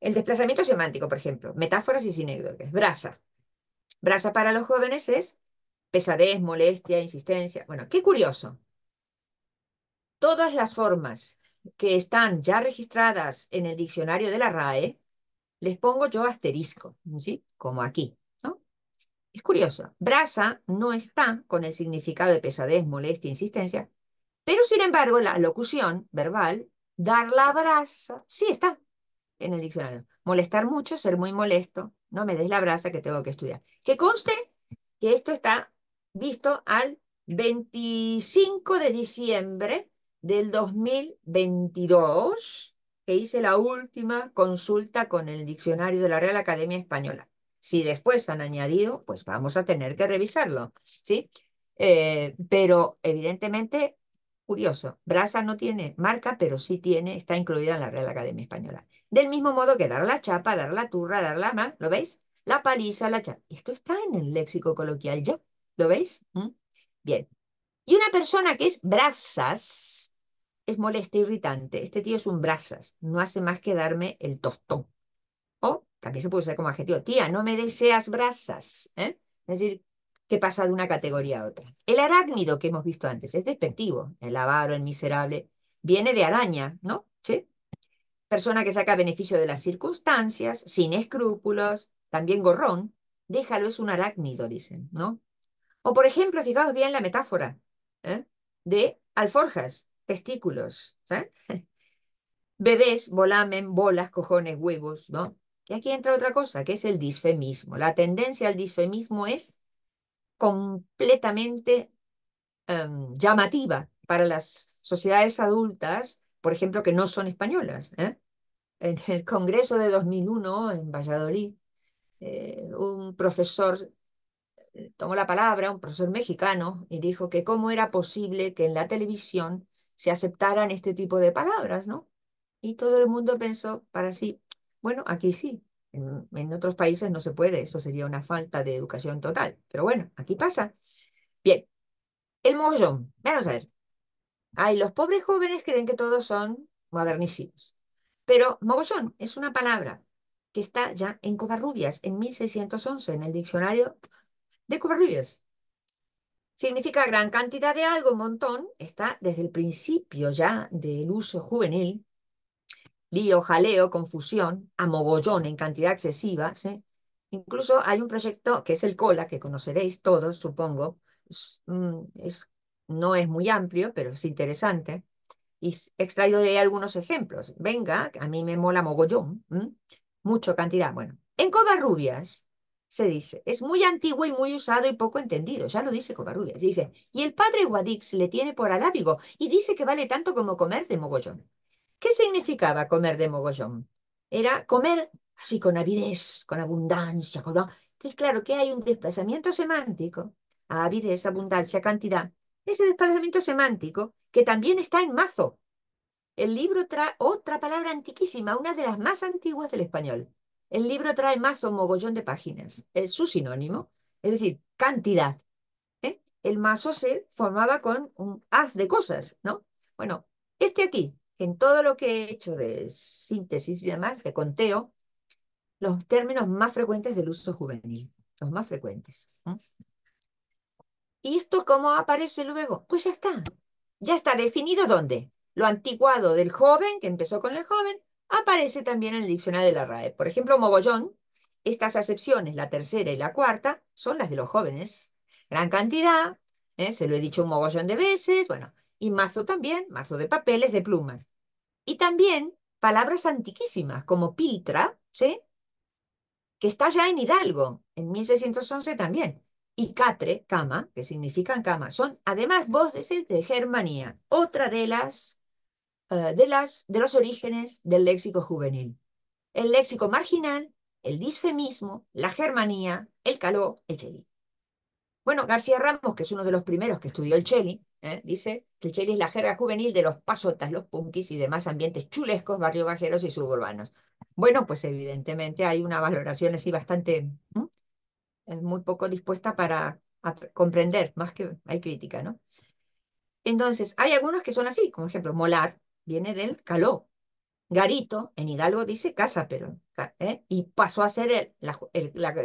El desplazamiento semántico, por ejemplo, metáforas y sinécdoques. Brasa. Brasa para los jóvenes es pesadez, molestia, insistencia. Bueno, qué curioso. Todas las formas que están ya registradas en el diccionario de la RAE, les pongo yo asterisco, ¿sí? Como aquí, ¿no? Es curioso. Brasa no está con el significado de pesadez, molestia, insistencia, pero sin embargo la locución verbal, dar la brasa, sí está en el diccionario. Molestar mucho, ser muy molesto, no me des la brasa que tengo que estudiar. Que conste que esto está visto al 25 de diciembre del 2022 que hice la última consulta con el diccionario de la Real Academia Española. Si después han añadido, pues vamos a tener que revisarlo, ¿sí? Eh, pero evidentemente, curioso, Brasa no tiene marca, pero sí tiene, está incluida en la Real Academia Española. Del mismo modo que dar la chapa, dar la turra, dar la mano, ¿lo veis? La paliza, la chapa. Esto está en el léxico coloquial ya, ¿lo veis? ¿Mm? Bien. Y una persona que es brasas, es molesta, irritante. Este tío es un brasas, no hace más que darme el tostón. O también se puede usar como adjetivo, tía, no me deseas brasas. ¿eh? Es decir, que pasa de una categoría a otra. El arácnido que hemos visto antes es despectivo, el avaro, el miserable, viene de araña, ¿no? ¿Sí? Persona que saca beneficio de las circunstancias, sin escrúpulos, también gorrón, déjalo, es un arácnido, dicen, ¿no? O por ejemplo, fijaos bien la metáfora ¿eh? de alforjas, testículos, Bebés, volamen, bolas, cojones, huevos, ¿no? Y aquí entra otra cosa, que es el disfemismo. La tendencia al disfemismo es completamente em, llamativa para las sociedades adultas, por ejemplo, que no son españolas. ¿eh? En el Congreso de 2001, en Valladolid, eh, un profesor eh, tomó la palabra, un profesor mexicano, y dijo que cómo era posible que en la televisión se aceptaran este tipo de palabras, ¿no? Y todo el mundo pensó para sí, bueno, aquí sí, en, otros países no se puede, eso sería una falta de educación total, pero bueno, aquí pasa. Bien, el mogollón, vamos a ver. Ay, los pobres jóvenes creen que todos son modernísimos, pero mogollón es una palabra que está ya en Covarrubias, en 1611, en el diccionario de Covarrubias. Significa gran cantidad de algo, un montón, está desde el principio ya del uso juvenil, lío, jaleo, confusión, a mogollón en cantidad excesiva. ¿sí? Incluso hay un proyecto que es el COLA, que conoceréis todos, supongo. Es, mm, no es muy amplio, pero es interesante. Y he extraído de ahí algunos ejemplos. Venga, a mí me mola mogollón. Mucho cantidad. Bueno, en rubias, se dice, es muy antiguo y muy usado y poco entendido, ya lo dice Covarrubias, dice, y el padre Guadix le tiene por alábigo y dice que vale tanto como comer de mogollón. ¿Qué significaba comer de mogollón? Era comer así con avidez, con abundancia, con... Entonces, claro que hay un desplazamiento semántico, avidez, abundancia, cantidad, ese desplazamiento semántico que también está en mazo. El libro trae otra palabra antiquísima, una de las más antiguas del español, el libro trae más mogollón de páginas, es eh, su sinónimo, es decir, cantidad. ¿eh? El mazo se formaba con un haz de cosas, ¿no? Bueno, este aquí, en todo lo que he hecho de síntesis y demás, de conteo, los términos más frecuentes del uso juvenil, los más frecuentes. ¿Y esto cómo aparece luego? Pues ya está. Ya está definido dónde. Lo anticuado del joven, que empezó con el joven, aparece también en el diccionario de la RAE. Por ejemplo, mogollón, estas acepciones, la tercera y la cuarta, son las de los jóvenes. Gran cantidad, ¿eh? se lo he dicho un mogollón de veces, bueno, y mazo también, mazo de papeles, de plumas. Y también palabras antiquísimas como piltra, ¿sí? que está ya en Hidalgo, en 1611 también. Y catre, cama, que significan cama, son además voces de Germanía, otra de las eh, de, las, de los orígenes del léxico juvenil. El léxico marginal, el disfemismo, la germanía, el caló, el cheli. Bueno, García Ramos, que es uno de los primeros que estudió el cheli, ¿eh? dice que el cheli es la jerga juvenil de los pasotas, los punkis y demás ambientes chulescos, barrio bajeros y suburbanos. Bueno, pues evidentemente hay una valoración así bastante, muy poco dispuesta para comprender, más que hay crítica, ¿no? Entonces, hay algunos que son así, como ejemplo, molar, viene del caló. Garito, en Hidalgo dice casa, pero, ¿eh? y pasó a ser el,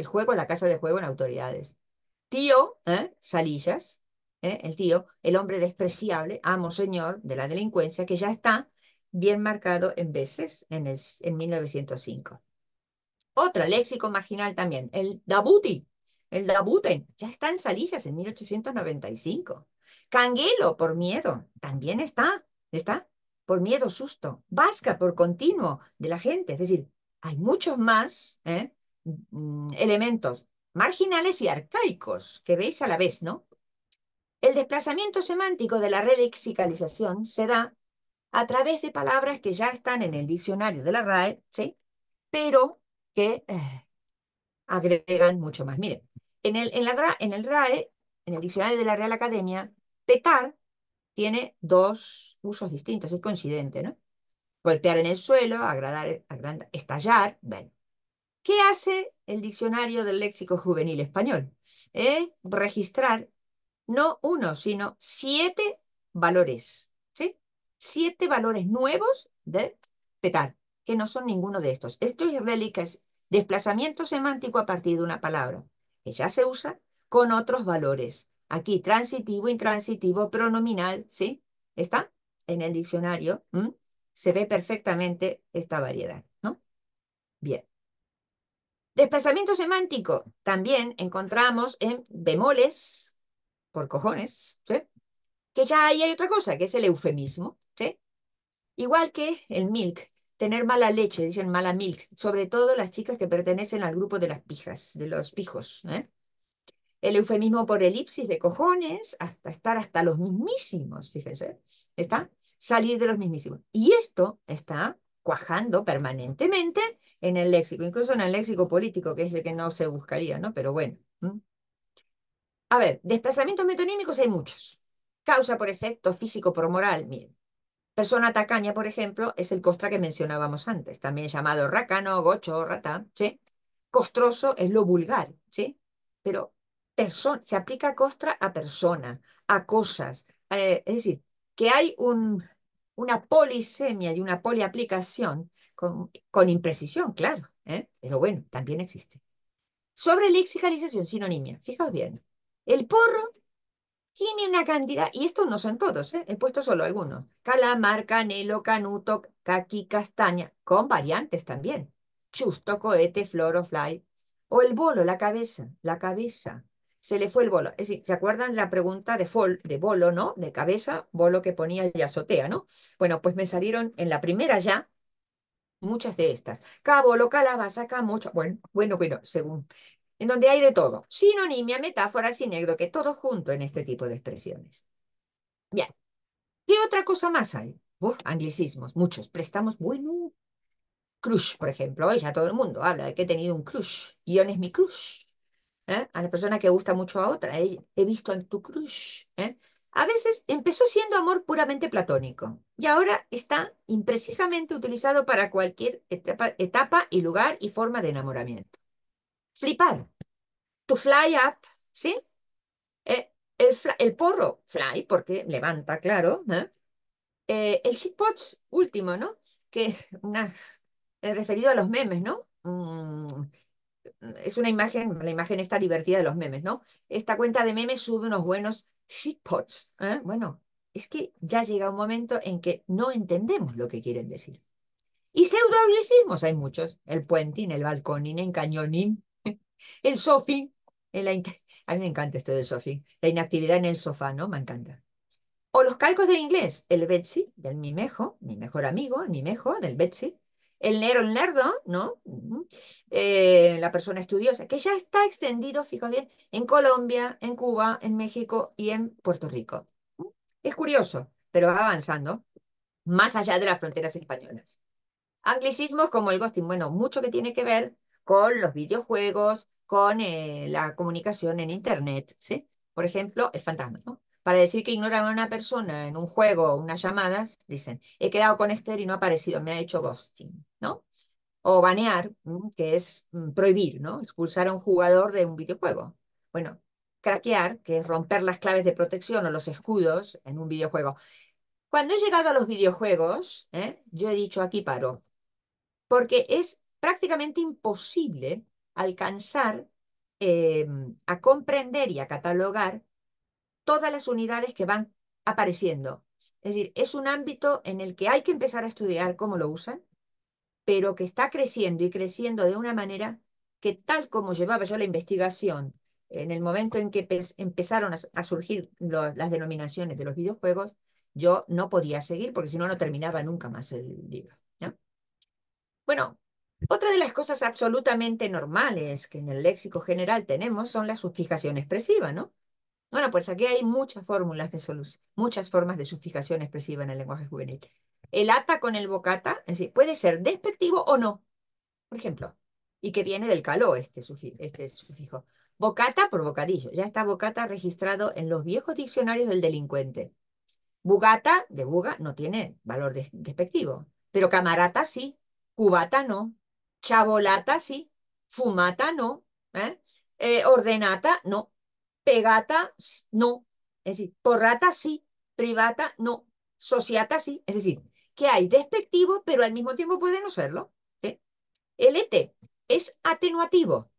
juego, la casa de juego en autoridades. Tío, ¿eh? Salillas, ¿eh? el tío, el hombre despreciable, amo señor de la delincuencia, que ya está bien marcado en veces en, el, en 1905. Otra, léxico marginal también, el Dabuti, el Dabuten, ya está en Salillas en 1895. Canguelo, por miedo, también está, está por miedo, susto, vasca por continuo de la gente. Es decir, hay muchos más ¿eh? mm, elementos marginales y arcaicos que veis a la vez, ¿no? El desplazamiento semántico de la relexicalización se da a través de palabras que ya están en el diccionario de la RAE, ¿sí? Pero que eh, agregan mucho más. Miren, en el, en, la, en el RAE, en el diccionario de la Real Academia, petar tiene dos usos distintos, es coincidente, ¿no? Golpear en el suelo, agradar, estallar, bueno. ¿Qué hace el diccionario del léxico juvenil español? ¿Eh? Registrar no uno, sino siete valores, ¿sí? Siete valores nuevos de petar, que no son ninguno de estos. Esto es reliquias, desplazamiento semántico a partir de una palabra que ya se usa con otros valores Aquí transitivo, intransitivo, pronominal, ¿sí? Está en el diccionario. Se ve perfectamente esta variedad, ¿no? Bien. Desplazamiento semántico. También encontramos en bemoles, por cojones, ¿sí? Que ya ahí hay otra cosa, que es el eufemismo, ¿sí? Igual que el milk, tener mala leche, dicen mala milk, sobre todo las chicas que pertenecen al grupo de las pijas, de los pijos, ¿eh? el eufemismo por elipsis de cojones, hasta estar hasta los mismísimos, fíjense, está salir de los mismísimos. Y esto está cuajando permanentemente en el léxico, incluso en el léxico político, que es el que no se buscaría, ¿no? Pero bueno. A ver, desplazamientos metonímicos hay muchos. Causa por efecto, físico por moral, miren. Persona tacaña, por ejemplo, es el costra que mencionábamos antes, también llamado racano, gocho, rata, ¿sí? Costroso es lo vulgar, ¿sí? Pero se aplica costra a persona, a cosas. Eh, es decir, que hay una polisemia y una poliaplicación con, imprecisión, claro, ¿eh? pero bueno, también existe. Sobre lexicalización, sinonimia, fijaos bien. El porro tiene una cantidad, y estos no son todos, ¿eh? he puesto solo algunos. Calamar, canelo, canuto, caqui, castaña, con variantes también. Chusto, cohete, o fly. O el bolo, la cabeza, la cabeza, se le fue el bolo. Es decir, ¿se acuerdan la pregunta de, fol, de bolo, ¿no? De cabeza, bolo que ponía y azotea, ¿no? Bueno, pues me salieron en la primera ya muchas de estas. Cabolo, calabaza, mucho. bueno, bueno, bueno, según. En donde hay de todo. Sinonimia, metáfora, que todo junto en este tipo de expresiones. Bien. ¿Qué otra cosa más hay? Uf, anglicismos, muchos. Prestamos, bueno, crush, por ejemplo. Hoy ya todo el mundo habla de que he tenido un crush. Guión es mi crush. ¿eh? a la persona que gusta mucho a otra. He, visto en tu crush. ¿eh? A veces empezó siendo amor puramente platónico y ahora está imprecisamente utilizado para cualquier etapa, y lugar y forma de enamoramiento. Flipar. To fly up, ¿sí? Eh, el, porro, fly, porque levanta, claro. el shitpots, último, ¿no? Que he referido a los memes, ¿no? Mm, es una imagen, la imagen está divertida de los memes, ¿no? Esta cuenta de memes sube unos buenos shitpots. ¿eh? Bueno, es que ya llega un momento en que no entendemos lo que quieren decir. Y pseudoanglicismos hay muchos. El puentín, el balconín, el cañonín, el sofín. a mí me encanta esto del sofín. La inactividad en el sofá, ¿no? Me encanta. O los calcos del inglés. El Betsy, del mimejo, mi mejor amigo, el mimejo, del Betsy el nero, el nerdo, ¿no? Eh, la persona estudiosa, que ya está extendido, fíjate bien, en Colombia, en Cuba, en México y en Puerto Rico. Es curioso, pero va avanzando más allá de las fronteras españolas. Anglicismos como el ghosting, bueno, mucho que tiene que ver con los videojuegos, con eh, la comunicación en Internet, ¿sí? Por ejemplo, el fantasma, Para decir que ignoran a una persona en un juego o unas llamadas, dicen, he quedado con Esther y no ha aparecido, me ha hecho ghosting. ¿no? O banear, que es mm, prohibir, ¿no? Expulsar a un jugador de un videojuego. Bueno, craquear, que es romper las claves de protección o los escudos en un videojuego. Cuando he llegado a los videojuegos, ¿eh? yo he dicho aquí paro, porque es prácticamente imposible alcanzar em, a comprender y a catalogar todas las unidades que van apareciendo. Es decir, es un ámbito en el que hay que empezar a estudiar cómo lo usan, pero que está creciendo y creciendo de una manera que tal como llevaba yo la investigación en el momento en que empezaron a, surgir las denominaciones de los videojuegos, yo no podía seguir porque si no, no terminaba nunca más el libro. Bueno, otra de las cosas absolutamente normales que en el léxico general tenemos son la sufijación expresiva, ¿no? Bueno, pues aquí hay muchas fórmulas de solución, muchas formas de sufijación expresiva en el lenguaje juvenil. El ata con el bocata es decir, puede ser despectivo o no, por ejemplo, y que viene del caló este, este, sufijo. Bocata por bocadillo, ya está bocata registrado en los viejos diccionarios del delincuente. Bugata, de buga, no tiene valor despectivo, pero camarata sí, cubata no, chabolata sí, fumata no, ¿eh? Eh, ordenata no, pegata, no. Es decir, porrata sí, privata no, sociata sí. Es decir, que hay despectivo, pero al mismo tiempo puede no serlo. El ete es atenuativo.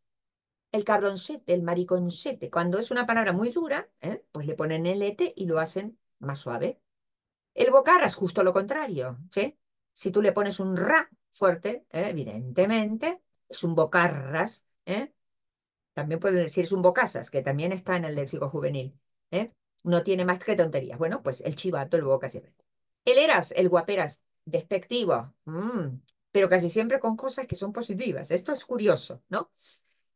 El cabroncete, el mariconcete, cuando es una palabra muy dura, ¿eh? pues le ponen el ete y lo hacen más suave. El bocarras, justo lo contrario. Si tú le pones un ra fuerte, ¿eh? evidentemente, es un bocarras, ¿eh? También pueden decir es un bocasas, que también está en el léxico juvenil. ¿eh? No tiene más que tonterías. Bueno, pues el chivato, el siempre. El eras, el guaperas, despectivo, mm, pero casi siempre con cosas que son positivas. Esto es curioso, ¿no?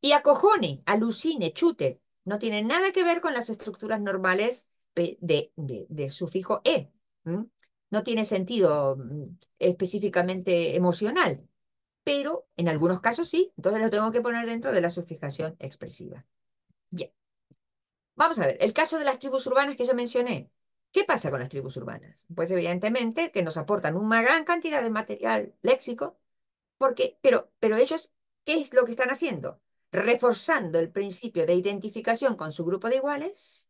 Y acojone, alucine, chute, no tiene nada que ver con las estructuras normales de, de, sufijo e. No tiene sentido mm, específicamente emocional pero en algunos casos sí, entonces lo tengo que poner dentro de la sufijación expresiva. Bien, vamos a ver, el caso de las tribus urbanas que ya mencioné. ¿Qué pasa con las tribus urbanas? Pues evidentemente que nos aportan una gran cantidad de material léxico, porque, pero, pero ellos, ¿qué es lo que están haciendo? Reforzando el principio de identificación con su grupo de iguales,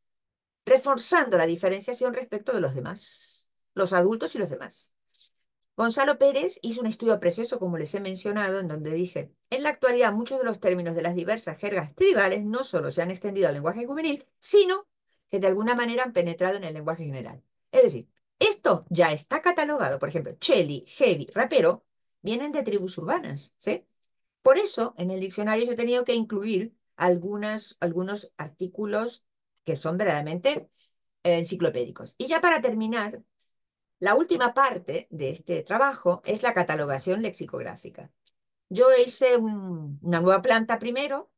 reforzando la diferenciación respecto de los demás, los adultos y los demás. Gonzalo Pérez hizo un estudio precioso, como les he mencionado, en donde dice, en la actualidad muchos de los términos de las diversas jergas tribales no solo se han extendido al lenguaje juvenil, sino que de alguna manera han penetrado en el lenguaje general. Es decir, esto ya está catalogado, por ejemplo, cheli, heavy, rapero, vienen de tribus urbanas, ¿sí? Por eso, en el diccionario yo he tenido que incluir algunos artículos que son verdaderamente eh, enciclopédicos. Y ya para terminar, la última parte de este trabajo es la catalogación lexicográfica. Yo hice una nueva planta primero,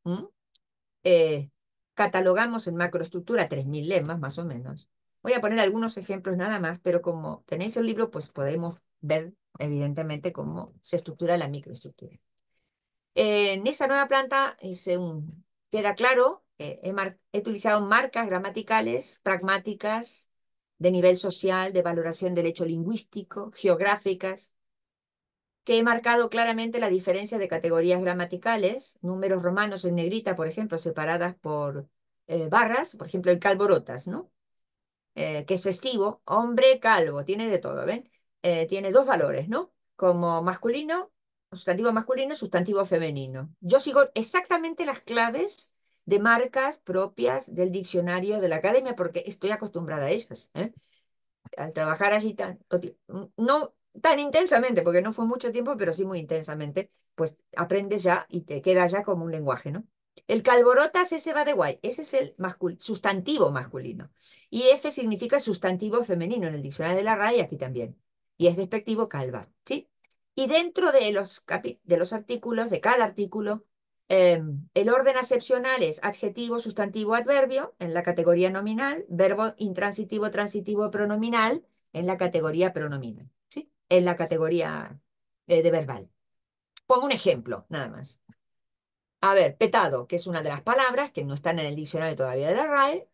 eh, catalogamos en macroestructura 3.000 lemas más o menos. Voy a poner algunos ejemplos nada más, pero como tenéis el libro, pues podemos ver evidentemente cómo se estructura la microestructura. en esa nueva planta hice un, queda claro, eh, he utilizado marcas gramaticales, pragmáticas, de nivel social, de valoración del hecho lingüístico, geográficas, que he marcado claramente la diferencia de categorías gramaticales, números romanos en negrita, por ejemplo, separadas por eh, barras, por ejemplo, el calborotas, ¿no? Eh, que es festivo, hombre calvo, tiene de todo, ¿ven? Eh, tiene dos valores, ¿no? Como masculino, sustantivo masculino, sustantivo femenino. Yo sigo exactamente las claves de marcas propias del diccionario de la academia, porque estoy acostumbrada a ellas. ¿eh? Al trabajar allí tan, mm, no tan intensamente, porque no fue mucho tiempo, pero sí muy intensamente, pues aprendes ya y te queda ya como un lenguaje, ¿no? El calborotas, ese va de guay, ese es el sustantivo masculino. Y F significa sustantivo femenino en el diccionario de la RAE y aquí también. Y es despectivo calva, ¿sí? Y dentro de los, de los artículos, de cada artículo, Em, el orden acepcional es adjetivo, sustantivo, adverbio en la categoría nominal, verbo intransitivo, transitivo, pronominal en la categoría pronominal, ¿sí? en la categoría eh, de verbal. Pongo un ejemplo, nada más. A ver, petado, que es una de las palabras que no están en el diccionario todavía de la RAE,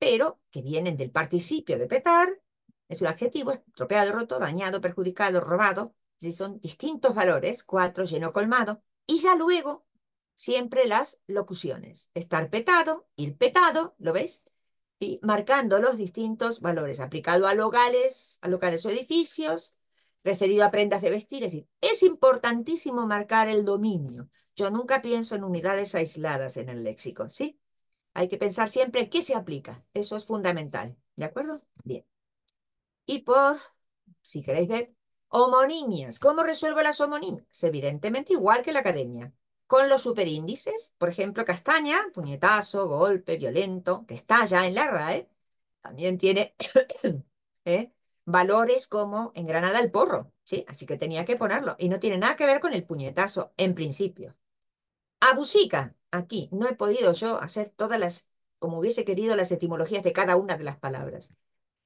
pero que vienen del participio de petar, es un adjetivo, tropeado, roto, dañado, perjudicado, robado, si son distintos valores, cuatro, lleno, colmado, y ya luego, siempre las locuciones. Estar petado, ir petado, ¿lo veis? Y marcando los distintos valores, aplicado a locales, a locales o edificios, referido a prendas de vestir. Es decir, es importantísimo marcar el dominio. Yo nunca pienso en unidades aisladas en el léxico, ¿sí? Hay que pensar siempre en qué se aplica. Eso es fundamental, ¿de acuerdo? Bien. Y por, si queréis ver, Homonimias. ¿Cómo resuelvo las homonimias? Evidentemente igual que la academia. Con los superíndices, por ejemplo, castaña, puñetazo, golpe, violento, que está ya en la RAE, también tiene ¿eh? valores como en Granada el porro, ¿sí? Así que tenía que ponerlo. Y no tiene nada que ver con el puñetazo, en principio. Abusica, aquí no he podido yo hacer todas las, como hubiese querido, las etimologías de cada una de las palabras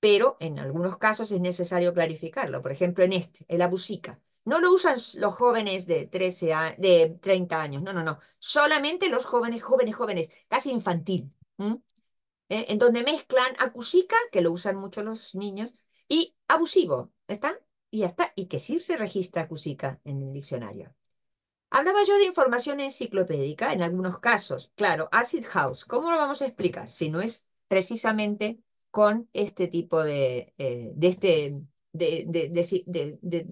pero en algunos casos es necesario clarificarlo. Por ejemplo, en este, el abusica. No lo usan los jóvenes de, 13 a, de 30 años, no, no, no. Solamente los jóvenes, jóvenes, jóvenes, casi infantil. Eh, en donde mezclan acusica, que lo usan mucho los niños, y abusivo. ¿Está? Y ya está. Y que sí se registra acusica en el diccionario. Hablaba yo de información enciclopédica en algunos casos. Claro, acid house. ¿Cómo lo vamos a explicar si no es precisamente con este tipo de, eh, este, de,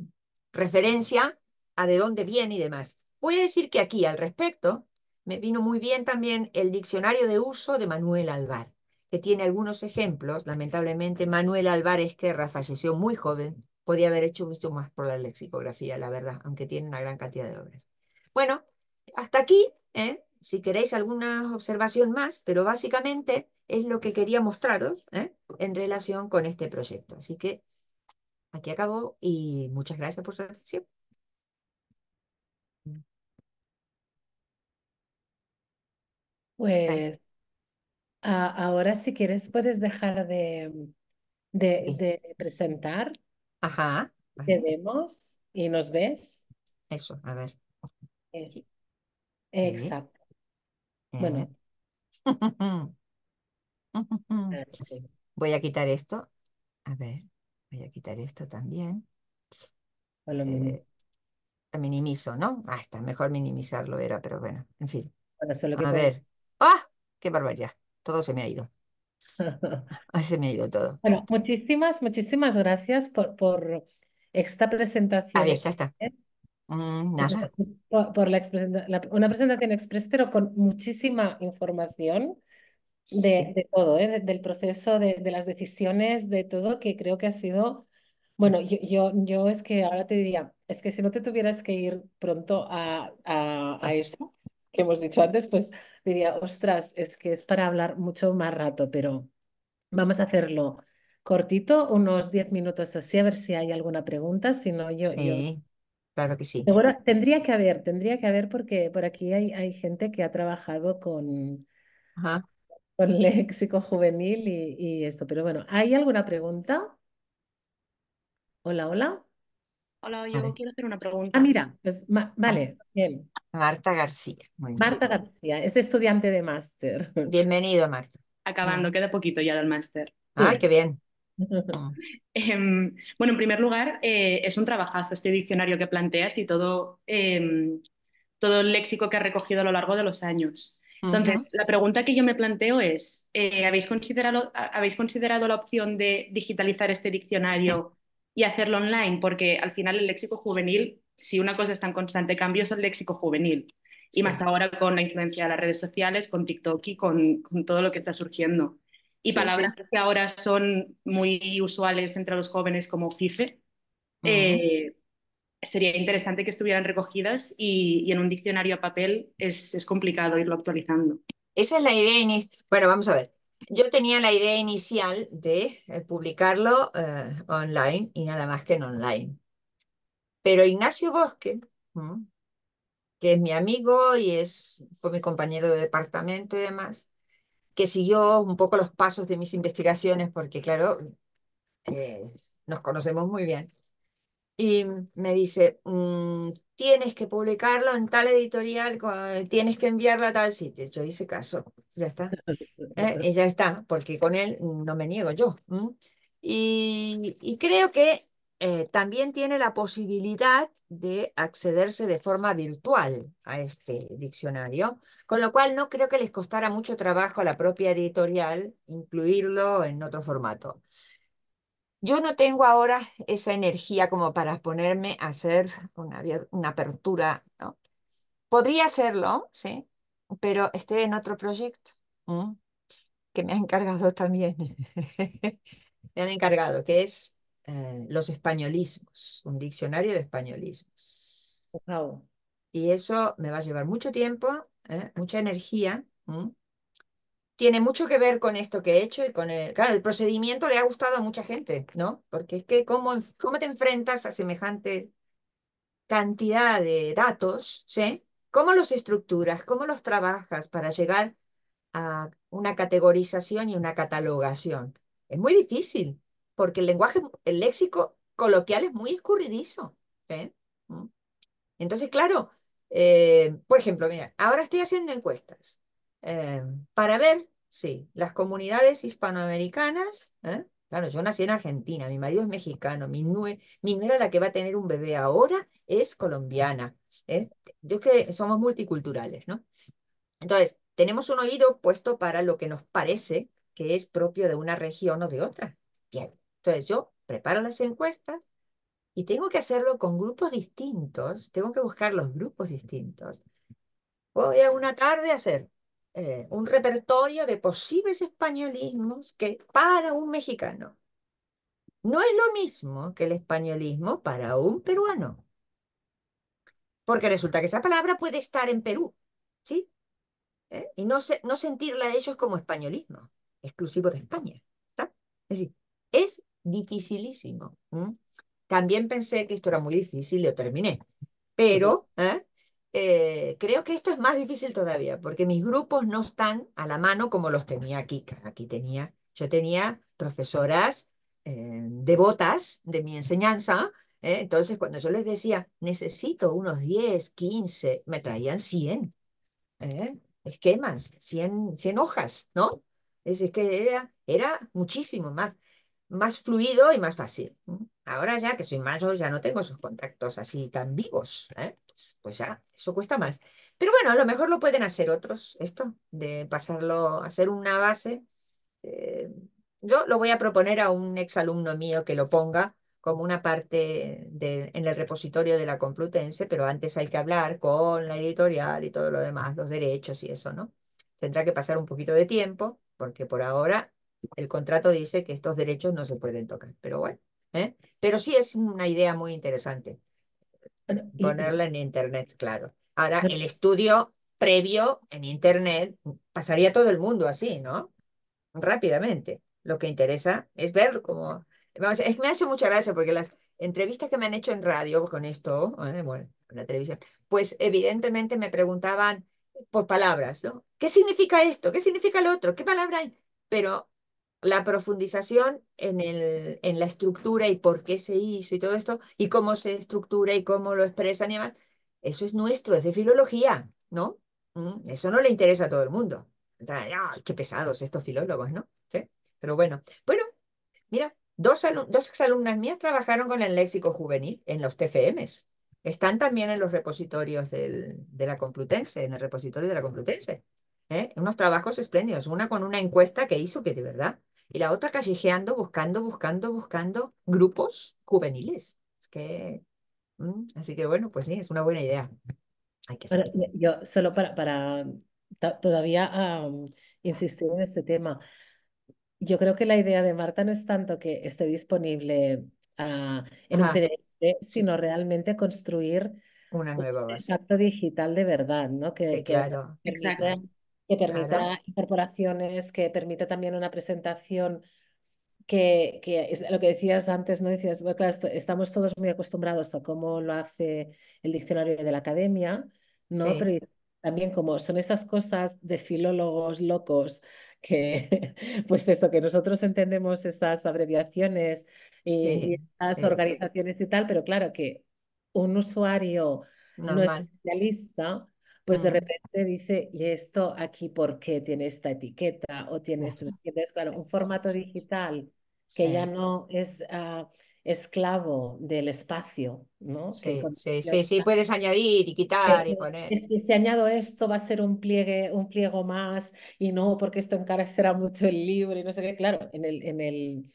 referencia a de dónde viene y demás. Voy a decir que aquí al respecto me vino muy bien también el diccionario de uso de Manuel Alvar, que tiene algunos ejemplos. Lamentablemente Manuel Alvar Esquerra falleció muy joven, Podría haber hecho mucho más por la lexicografía, la verdad, aunque tiene una gran cantidad de obras. Bueno, hasta aquí ¿eh? si queréis alguna observación más, pero básicamente es lo que quería mostraros ¿eh? en relación con este proyecto. Así que aquí acabo y muchas gracias por su atención. Pues ahora si quieres puedes dejar de, presentar. Ajá. Te vemos y nos ves. Eso, a ver. Eh, exacto. Bueno. Ah, voy a quitar esto. A ver, voy a quitar esto también. Eh, lo minimizo, ¿no? Ah, está, mejor minimizarlo era, pero bueno, en fin. a ver. ¡Ah! ¡Qué barbaridad! Todo se me ha ido. Ah, se me ha ido todo. Bueno, muchísimas, muchísimas gracias por, por esta presentación. A ver, ya está. ¿Eh? Mm, pues por, la, una presentación express, pero con muchísima información de, todo, ¿eh? del proceso, de, las decisiones, de todo, que creo que ha sido, bueno, yo, yo, es que ahora te diría, es que si no te tuvieras que ir pronto a, a, a ah. eso que hemos dicho antes, pues diría, ostras, es que es para hablar mucho más rato, pero vamos a hacerlo cortito, unos 10 minutos así, a ver si hay alguna pregunta, si no yo claro que sí. tendría que haber, tendría que haber porque por aquí hay, gente que ha trabajado con, léxico juvenil y, esto, pero bueno, ¿hay alguna pregunta? Hola, hola. Hola, yo quiero hacer una pregunta. Ah, mira, pues vale, bien. Marta García. Marta García, es estudiante de máster. Bienvenido, Marta. Acabando, ah. queda poquito ya del máster. Ah, qué bien. Ah. Em, bueno, en primer lugar, eh, es un trabajazo este diccionario que planteas y todo, em, todo el léxico que ha recogido a lo largo de los años. Entonces, la pregunta que yo me planteo es, eh, ¿habéis, considerado, ¿habéis considerado la opción de digitalizar este diccionario y hacerlo online? Porque al final el léxico juvenil, si una cosa está en constante cambio, es el léxico juvenil. Y más ahora con la influencia de las redes sociales, con TikTok y con todo lo que está surgiendo y palabras que ahora son muy usuales entre los jóvenes como FIFE. Eh, sería interesante que estuvieran recogidas y, en un diccionario a papel es, complicado irlo actualizando. Esa es la idea inicial. Bueno, vamos a ver. Yo tenía la idea inicial de eh, publicarlo eh, online y nada más que en online. Pero Ignacio Bosque, que es mi amigo y es, fue mi compañero de departamento y demás, que siguió un poco los pasos de mis investigaciones, porque claro, eh, nos conocemos muy bien. Y me dice, mm, tienes que publicarlo en tal editorial, eh, tienes que enviarlo a tal sitio. Yo hice caso, ya está. ¿eh? y ya está, porque con él no me niego yo. y, creo que eh, también tiene la posibilidad de accederse de forma virtual a este diccionario, con lo cual no creo que les costara mucho trabajo a la propia editorial incluirlo en otro formato. Yo no tengo ahora esa energía como para ponerme a hacer una, apertura. ¿no? Podría hacerlo, sí, pero estoy en otro proyecto que me han encargado también. me han encargado, que es eh, los españolismos, un diccionario de españolismos. Y eso me va a llevar mucho tiempo, ¿eh? mucha energía. Tiene mucho que ver con esto que he hecho y con el... Claro, el procedimiento le ha gustado a mucha gente, ¿no? Porque es que cómo, cómo te enfrentas a semejante cantidad de datos, ¿sí? ¿Cómo los estructuras? ¿Cómo los trabajas para llegar a una categorización y una catalogación? Es muy difícil, porque el lenguaje, el léxico coloquial es muy escurridizo. ¿eh? ¿Mm? Entonces, claro, eh, por ejemplo, mira, ahora estoy haciendo encuestas eh, para ver, sí, las comunidades hispanoamericanas, claro, yo nací en Argentina, mi marido es mexicano, mi, nuera la que va a tener un bebé ahora es colombiana. Yo es que somos multiculturales, ¿no? Entonces, tenemos un oído puesto para lo que nos parece que es propio de una región o de otra. Bien. Entonces yo preparo las encuestas y tengo que hacerlo con grupos distintos, tengo que buscar los grupos distintos. Voy a una tarde a hacer eh, un repertorio de posibles españolismos que para un mexicano. No es lo mismo que el españolismo para un peruano. Porque resulta que esa palabra puede estar en Perú, ¿sí? ¿Eh? Y no, no sentirla a ellos como españolismo, exclusivo de España. Es decir, es dificilísimo. También pensé que esto era muy difícil y lo terminé. Pero ¿eh? Eh, creo que esto es más difícil todavía, porque mis grupos no están a la mano como los tenía aquí. Aquí tenía, yo tenía profesoras eh, devotas de mi enseñanza. Entonces, cuando yo les decía, necesito unos 10, 15, me traían 100 esquemas, 100, hojas, ¿no? Es que era, era muchísimo más más fluido y más fácil. Ahora ya que soy mayor ya no tengo esos contactos así tan vivos, ¿eh? pues, pues, ya, eso cuesta más. Pero bueno, a lo mejor lo pueden hacer otros, esto, de pasarlo, ser una base. Eh, yo lo voy a proponer a un exalumno mío que lo ponga como una parte en el repositorio de la Complutense, pero antes hay que hablar con la editorial y todo lo demás, los derechos y eso, ¿no? Tendrá que pasar un poquito de tiempo, porque por ahora el contrato dice que estos derechos no se pueden tocar, pero bueno, ¿eh? pero sí es una idea muy interesante ponerla en internet, claro. Ahora, el estudio previo en internet pasaría todo el mundo así, ¿no? Rápidamente. Lo que interesa es ver cómo... Vamos, es, me hace mucha gracia porque las entrevistas que me han hecho en radio con esto, eh, bueno, en la televisión, pues evidentemente me preguntaban por palabras, ¿no? ¿Qué significa esto? ¿Qué significa lo otro? ¿Qué palabra hay? Pero la profundización en, el, en, la estructura y por qué se hizo y todo esto, y cómo se estructura y cómo lo expresan y demás, eso es nuestro, es de filología, ¿no? Mm, eso no le interesa a todo el mundo. ¡Ay, qué pesados estos filólogos, ¿no? ¿Sí? Pero bueno, bueno, mira, dos, dos exalumnas mías trabajaron con el léxico juvenil en los TFMs. Están también en los repositorios de la Complutense, en el repositorio de la Complutense. ¿eh? Unos trabajos espléndidos, una con una encuesta que hizo que de verdad y la otra callejeando, buscando, buscando, buscando grupos juveniles. que, mm, así que bueno, pues sí, es una buena idea. yo solo para, para todavía insistir en este tema, yo creo que la idea de Marta no es tanto que esté disponible ah, en un PDF, sino realmente construir una nueva Un acto digital de verdad, ¿no? Que, claro que permita incorporaciones, que permita también una presentación que, es lo que decías antes, ¿no? Decías, bueno, claro, estamos todos muy acostumbrados a cómo lo hace el diccionario de la academia, ¿no? Pero también como son esas cosas de filólogos locos que, pues eso, que nosotros entendemos esas abreviaciones y, esas organizaciones y tal, pero claro que un usuario no es especialista, pues de repente dice, ¿y esto aquí por qué tiene esta etiqueta o tiene estos Entonces, claro, un formato digital que ya no es ah, esclavo del espacio, ¿no? Sí, sí, sí, puedes añadir y quitar y poner. Es que si añado esto va a ser un pliegue, un pliego más y no porque esto encarecerá mucho el libro y no sé qué. Claro, en el, en el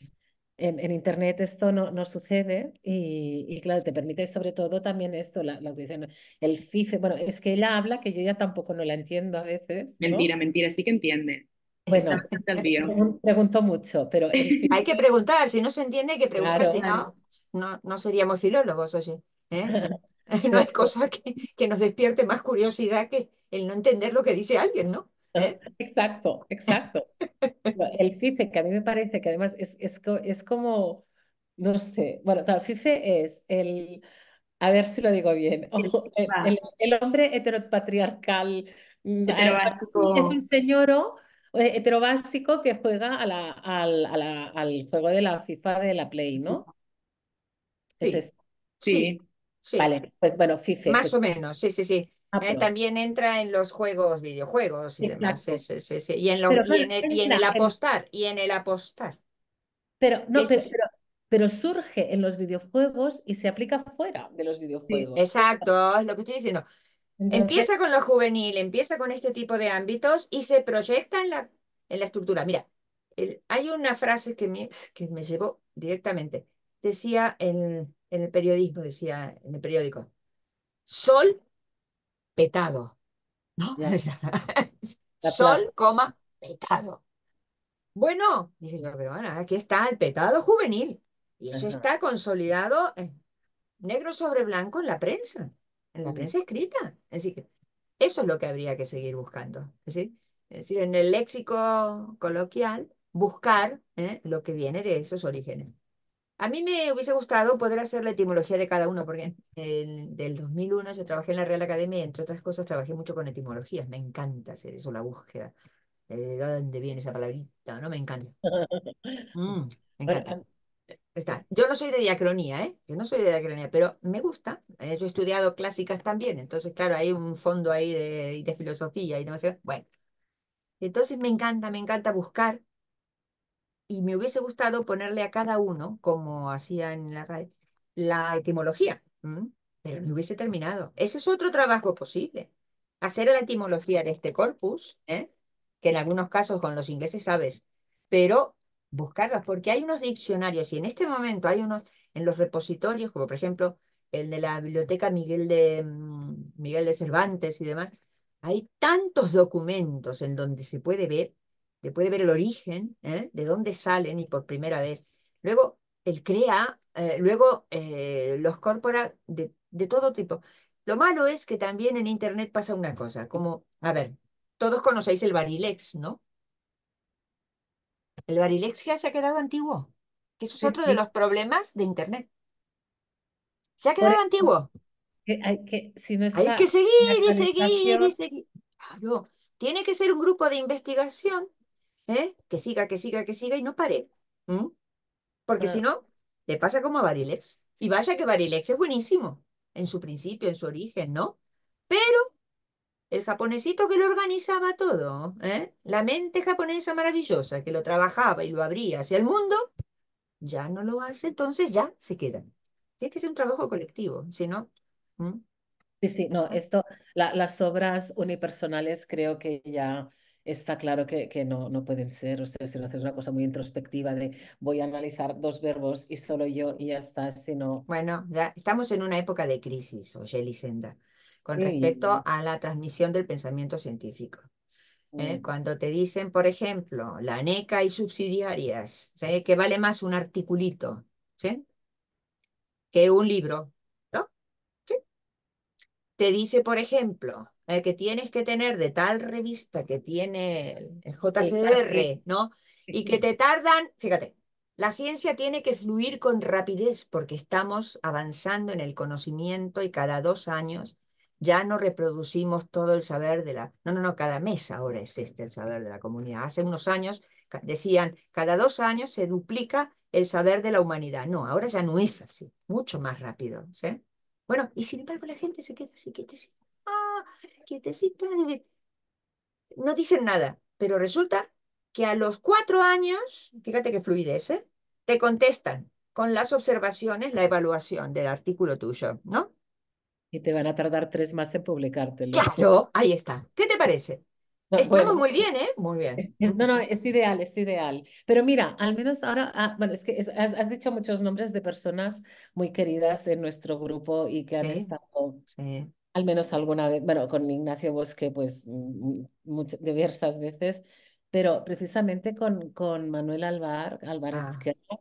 en, Internet esto no, no sucede y, claro, te permite sobre todo también esto, la, la dicen el FIFE, bueno, es que él habla que yo ya tampoco no la entiendo a veces. Mentira, mentira, sí que entiende. Bueno, pregunto, mucho, pero... hay que preguntar, si no se entiende hay que preguntar, si no, no, seríamos filólogos, o ¿Eh? no hay cosa que nos despierte más curiosidad que el no entender lo que dice alguien, ¿no? ¿Eh? Exacto, exacto. El FIFE, que a mí me parece que además es, es, como, no sé, bueno, el FIFE es el, a ver si lo digo bien, el, hombre mm, heteropatriarcal, es un señor eh, heterobásico que juega al, al juego de la FIFA de la Play, ¿no? Sí. Es Sí. Vale, pues bueno, FIFE. Más pues o menos, sí, sí, sí. Ah, eh, también entra en los juegos, videojuegos y demás. Y, en el, apostar, y en el apostar. Pero, pero, surge en los videojuegos y se aplica fuera de los videojuegos. Exacto, es lo que estoy diciendo. empieza con lo juvenil, empieza con este tipo de ámbitos y se proyecta en la, en la estructura. Mira, hay una frase que me, que me llevó directamente. Decía en, en el periodismo, decía en el periódico, sol petado. ¿no? Sol, coma, petado. Bueno, dije pero bueno, aquí está el petado juvenil. Y eso está consolidado negro sobre blanco en la prensa, en la prensa escrita. Así que eso es lo que habría que seguir buscando. Es decir, en el léxico coloquial, buscar ¿eh? lo que viene de esos orígenes. A mí me hubiese gustado poder hacer la etimología de cada uno, porque en, del 2001 yo trabajé en la Real Academia entre otras cosas trabajé mucho con etimologías. Me encanta hacer eso, la búsqueda. ¿De dónde viene esa palabrita? No, me encanta. Mm, me encanta. Yo no soy de diacronía, ¿eh? Yo no soy de diacronía, pero me gusta. Eh, yo he estudiado clásicas también, entonces, claro, hay un fondo ahí de, de filosofía y demás. Bueno, entonces me encanta, me encanta buscar y me hubiese gustado ponerle a cada uno, como hacía en la red, la etimología, pero no hubiese terminado. Ese es otro trabajo posible, hacer la etimología de este corpus, ¿eh? que en algunos casos con los ingleses sabes, pero buscarlas, porque hay unos diccionarios y en este momento hay unos en los repositorios, como por ejemplo el de la biblioteca Miguel de, mm, Miguel de Cervantes y demás, hay tantos documentos en donde se puede ver le puede ver el origen, ¿eh? de dónde salen y por primera vez. Luego, él crea, eh, luego eh, los corpora de, todo tipo. Lo malo es que también en Internet pasa una cosa, como, a ver, todos conocéis el Barilex, ¿no? El Barilex ya se ha quedado antiguo, que eso es otro de los problemas de Internet. Se ha quedado antiguo. hay, que, hay que seguir y seguir y seguir. Claro, tiene que ser un grupo de investigación ¿eh? que siga, que siga, que siga y no pare. Porque si no, te pasa como a Barilex. Y vaya que Barilex es buenísimo en su principio, en su origen, ¿no? Pero el japonesito que lo organizaba todo, ¿eh? la mente japonesa maravillosa que lo trabajaba y lo abría hacia el mundo, ya no lo hace, entonces ya se quedan. Tiene que es un trabajo colectivo, si no. Sí, sí, no, esto, las obras unipersonales creo que ya está claro que, no, no, pueden ser. o sea se lo haces una cosa muy introspectiva de voy a analizar dos verbos y solo yo y ya está, sino... Bueno, ya estamos en una época de crisis, oye, Lisenda, con respecto a la transmisión del pensamiento científico. ¿eh? Mm. Cuando te dicen, por ejemplo, la NECA y subsidiarias, ¿eh? que vale más un articulito ¿sí? que un libro, ¿no? Te dice, por ejemplo, eh, que tienes que tener de tal revista que tiene el JCR, ¿no? Y que te tardan, fíjate, la ciencia tiene que fluir con rapidez porque estamos avanzando en el conocimiento y cada dos años ya no reproducimos todo el saber de la... No, no, no, cada mes ahora es este el saber de la comunidad. Hace unos años decían, cada dos años se duplica el saber de la humanidad. No, ahora ya no es así, mucho más rápido. Bueno, y sin embargo la gente se queda así, que te no dicen nada, pero resulta que a los cuatro años, fíjate que fluidez, ¿eh? te contestan con las observaciones la evaluación del artículo tuyo, ¿no? Y te van a tardar tres más en publicártelo. Claro, ahí está. ¿Qué te parece? Estamos muy bien, ¿eh? Muy bien. no, no, es ideal, es ideal. Pero mira, al menos ahora, ah, bueno, es que has, dicho muchos nombres de personas muy queridas en nuestro grupo y que han estado sí al menos alguna vez, bueno, con Ignacio Bosque, pues mm, muchas, diversas veces, pero precisamente con, con Manuel Alvar, Álvarez. Ah.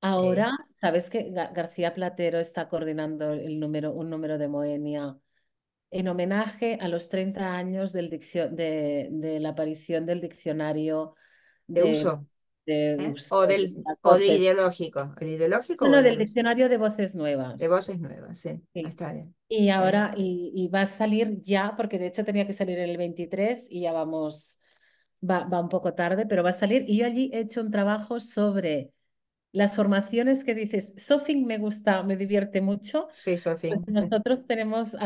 ahora, sabes que García Platero está coordinando el número, un número de Moenia en homenaje a los 30 años del de, la aparición del diccionario de uso ¿Eh? O del ideológico. ¿El ideológico? No, del diccionario de voces nuevas. De voces nuevas, sí. Ah, está bien. Y ahora, y, va a salir ya, porque de hecho tenía que salir el 23 y ya vamos, va, un poco tarde, pero va a salir. Y yo allí he hecho un trabajo sobre las formaciones que dices, Sofing me gusta, me divierte mucho. Sí, Sofing. Pues nosotros tenemos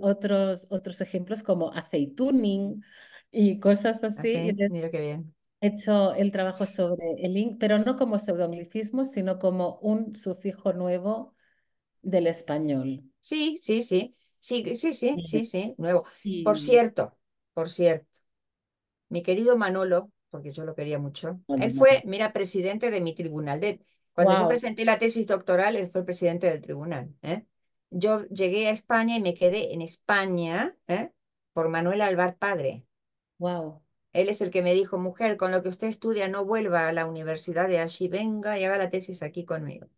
otros, otros ejemplos como aceituning y cosas así. así ah, mira qué bien hecho el trabajo sobre el link, pero no como pseudoanglicismo, sino como un sufijo nuevo del español. Sí, sí, sí, sí, sí, sí, sí, sí, nuevo. Por cierto, por cierto, mi querido Manolo, porque yo lo quería mucho, él fue, mira, presidente de mi tribunal. cuando yo presenté la tesis doctoral, él fue presidente del tribunal. ¿eh? Yo llegué a España y me quedé en España ¿eh? por Manuel Alvar Padre. Wow. Él es el que me dijo, mujer, con lo que usted estudia no vuelva a la universidad de allí, venga y haga la tesis aquí conmigo.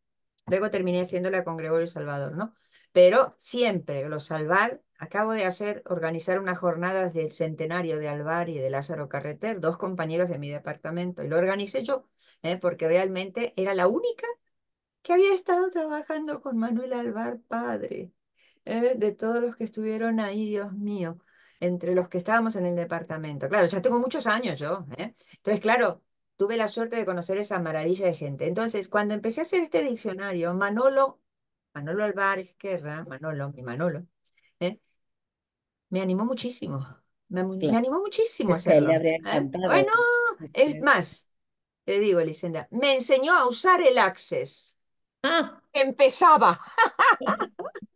Luego terminé haciéndola con Gregorio Salvador, ¿no? Pero siempre lo salvar, acabo de hacer, organizar unas jornadas del centenario de Alvar y de Lázaro Carreter, dos compañeros de mi departamento, y lo organicé yo, ¿eh? porque realmente era la única que había estado trabajando con Manuel Alvar padre, ¿eh? de todos los que estuvieron ahí, Dios mío entre los que estábamos en el departamento. Claro, ya tengo muchos años yo. ¿eh? Entonces, claro, tuve la suerte de conocer esa maravilla de gente. Entonces, cuando empecé a hacer este diccionario, Manolo, Manolo Álvarez era? Manolo, mi Manolo, ¿eh? me animó muchísimo. Me, animó muchísimo a hacerlo. ¿eh? Bueno, es más, te digo, Elisenda, me enseñó a usar el Access. Ah. Empezaba.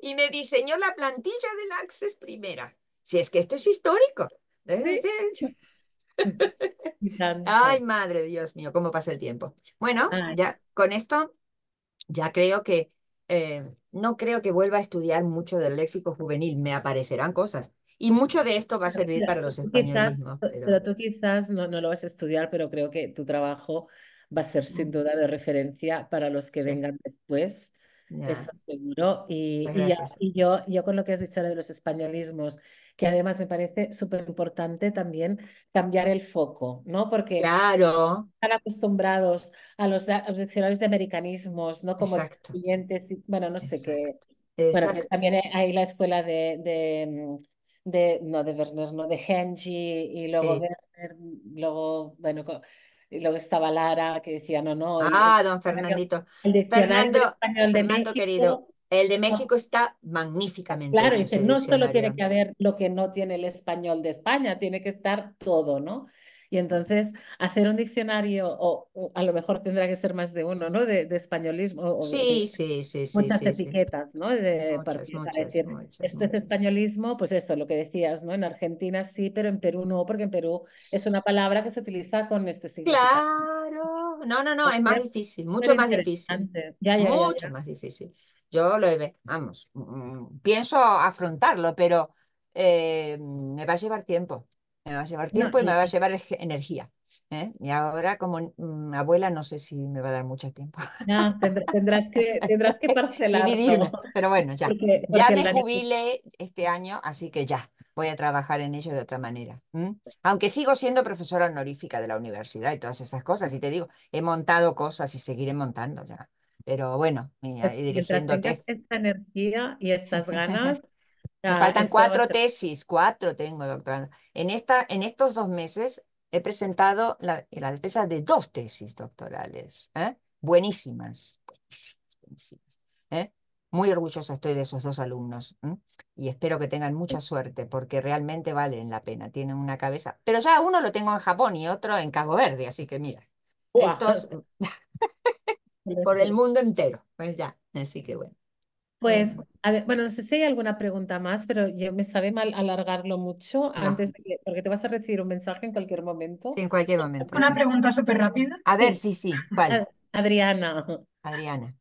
y me diseñó la plantilla del Access Primera. Si es que esto es histórico. Ay, madre Dios mío, cómo pasa el tiempo. Bueno, ya con esto ya creo que eh, no creo que vuelva a estudiar mucho del léxico juvenil, me aparecerán cosas. Y mucho de esto va a servir para los españoles Pero... tú quizás no, lo vas a estudiar, pero creo que tu trabajo va a ser sin mm. duda de referencia para los que vengan después eso seguro. Y, pues y, yo, yo con lo que has dicho de los españolismos, que además me parece súper importante también cambiar el foco, ¿no? Porque claro. están acostumbrados a los, a de americanismos, ¿no? Como clientes, bueno, no sé qué. Bueno, también hay la escuela de, de, no de Werner, no de Henji y luego Werner, luego, bueno, y luego estaba Lara que decía, no, no. Ah, don Fernandito. El Fernando, de Fernando querido, el de México está magníficamente. Claro, no solo tiene que haber lo que no tiene el español de España, tiene que estar todo, ¿no? Y entonces hacer un diccionario, o, a lo mejor tendrá que ser más de uno, ¿no? De, españolismo. O, sí, sí, sí, sí. Muchas etiquetas, ¿no? De, muchas, esto es españolismo, pues eso, lo que decías, ¿no? En Argentina sí, pero en Perú no, porque en Perú es una palabra que se utiliza con este significado. Claro, no, no, no, es más difícil, mucho más difícil. Ya, mucho más difícil. Yo lo, he vamos, mm, mm, pienso afrontarlo, pero eh, me va a llevar tiempo me va a llevar tiempo y me va a llevar energía. ¿eh? Y ahora como mm, abuela no sé si me va a dar mucho tiempo. No, tendrás que, tendrás que parcelar. pero bueno, ya. ya me jubilé este año, así que ya voy a trabajar en ello de otra manera. Aunque sigo siendo profesora honorífica de la universidad y todas esas cosas, y te digo, he montado cosas y seguiré montando ya. Pero bueno, y dirigiéndote. Esta energía y estas ganas, Ah, faltan cuatro tesis, cuatro tengo, doctora. En, esta, en estos dos meses he presentado la, la defensa de dos tesis doctorales, ¿eh? buenísimas, ¿eh? Muy orgullosa estoy de esos dos alumnos y espero que tengan mucha suerte porque realmente valen la pena, tienen una cabeza. Pero ya uno lo tengo en Japón y otro en Cabo Verde, así que mira, estos por el mundo entero, pues ya, así que bueno. Pues, a ver, bueno, no sé si hay alguna pregunta más, pero yo me sabe mal alargarlo mucho antes de que, porque te vas a recibir un mensaje en cualquier momento. en cualquier momento. Una pregunta súper rápida. A ver, sí, sí, vale. Adriana. Adriana.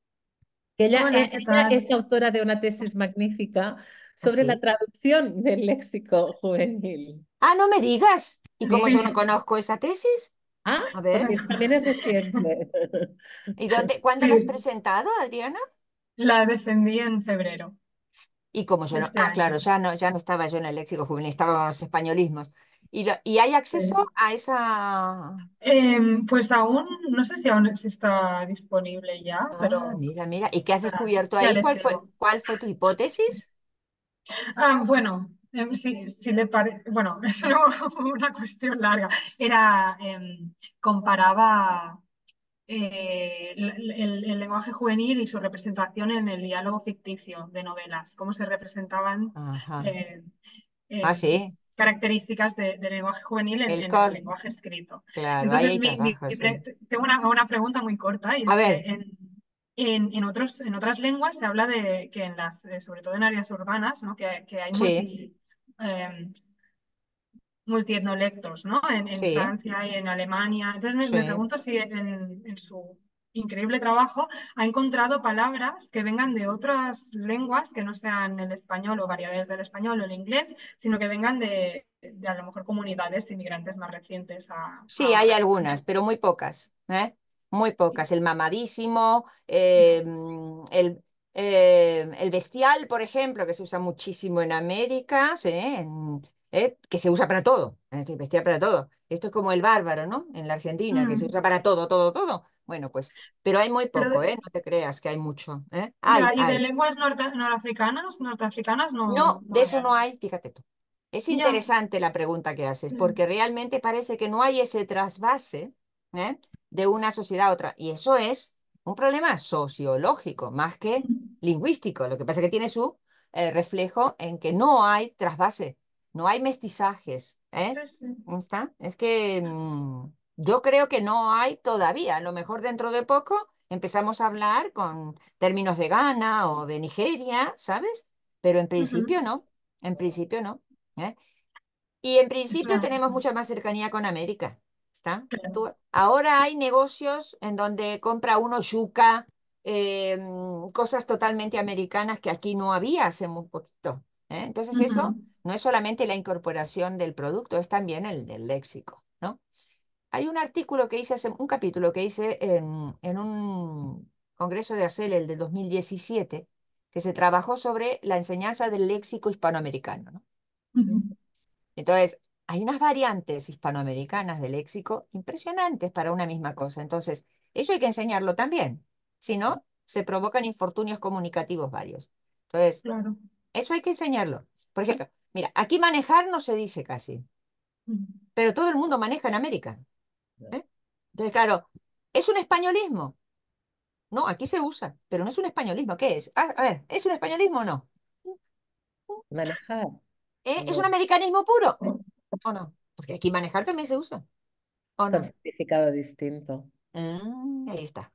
ella, e-, es autora de una tesis magnífica sobre la traducción del léxico juvenil. Ah, no me digas. ¿Y cómo yo no conozco esa tesis? Ah, a ver. Pues también es reciente. ¿Y dónde, cuándo la has presentado, Adriana? La defendí en febrero. Y como yo no, este ah, claro, ya no, ya no estaba yo en el léxico juvenil, en los españolismos. ¿Y, y hay acceso a esa... Em, pues aún, no sé si aún está disponible ya, Ah, mira, mira. ¿Y qué has descubierto ahí? ¿Cuál fue, tu hipótesis? Ah, bueno, em, si, le parece... bueno, es una, cuestión larga. Era, em, comparaba. Eh, el, lenguaje juvenil y su representación en el diálogo ficticio de novelas, cómo se representaban eh, eh, ah, características del lenguaje juvenil en el, lenguaje escrito. tengo una, pregunta muy corta. A ver. En, otros, en otras lenguas se habla de que en las, sobre todo en áreas urbanas, ¿no? que, hay multietnolectos, ¿no? En, Francia y en Alemania. Entonces me, pregunto si en, su increíble trabajo ha encontrado palabras que vengan de otras lenguas que no sean el español o variedades del español o el inglés, sino que vengan de, a lo mejor comunidades inmigrantes más recientes. A, sí, hay algunas, pero muy pocas, ¿eh? muy pocas. El mamadísimo, em, em, el... bestial, por ejemplo, que se usa muchísimo en América, en, ¿eh? que se usa para todo, ¿eh? se investiga para todo. Esto es como el bárbaro, ¿no? En la Argentina, que se mm. usa para todo, todo, todo. Bueno, pues, pero hay muy poco, ¿eh? No te creas que hay mucho. ¿eh? ¿Y de lenguas norteafricanas? ¿Norteafricanas? No, no, de eso no hay, fíjate tú. Es interesante la pregunta que haces, mm. porque realmente parece que no hay ese trasvase ¿eh? de una sociedad a otra. Y eso es un problema sociológico más que mm. lingüístico. Lo que pasa es que tiene su reflejo en que no hay trasvase no hay mestizajes. ¿eh? ¿Está? Es que mm, yo creo que no hay todavía. A lo mejor dentro de poco empezamos a hablar con términos de Ghana o de Nigeria, ¿sabes? Pero en principio no, en principio no. ¿eh? Y en principio tenemos mucha más cercanía con América. ¿Está? ahora hay negocios en donde compra uno yuca, eh, mm, cosas totalmente americanas que aquí no había hace muy poquito. ¿eh? Entonces eso no es solamente la incorporación del producto, es también el del léxico, ¿no? Hay un artículo que hice, hace, un capítulo que hice en, un congreso de ACEL, el de 2017, que se trabajó sobre la enseñanza del léxico hispanoamericano, ¿no? Entonces, hay unas variantes hispanoamericanas de léxico impresionantes para una misma cosa. Entonces, eso hay que enseñarlo también. Si no, se provocan infortunios comunicativos varios. Entonces, claro. eso hay que enseñarlo. Por ejemplo, Mira, aquí manejar no se dice casi, pero todo el mundo maneja en América. ¿eh? Entonces, claro, es un españolismo. No, aquí se usa, pero no es un españolismo. ¿Qué es? Ah, a, ver, ¿es un españolismo o no? Manejar. ¿Eh? ¿Es un americanismo puro? ¿O no? Porque aquí manejar también se usa. ¿O no? un significado distinto. Ah, ahí está.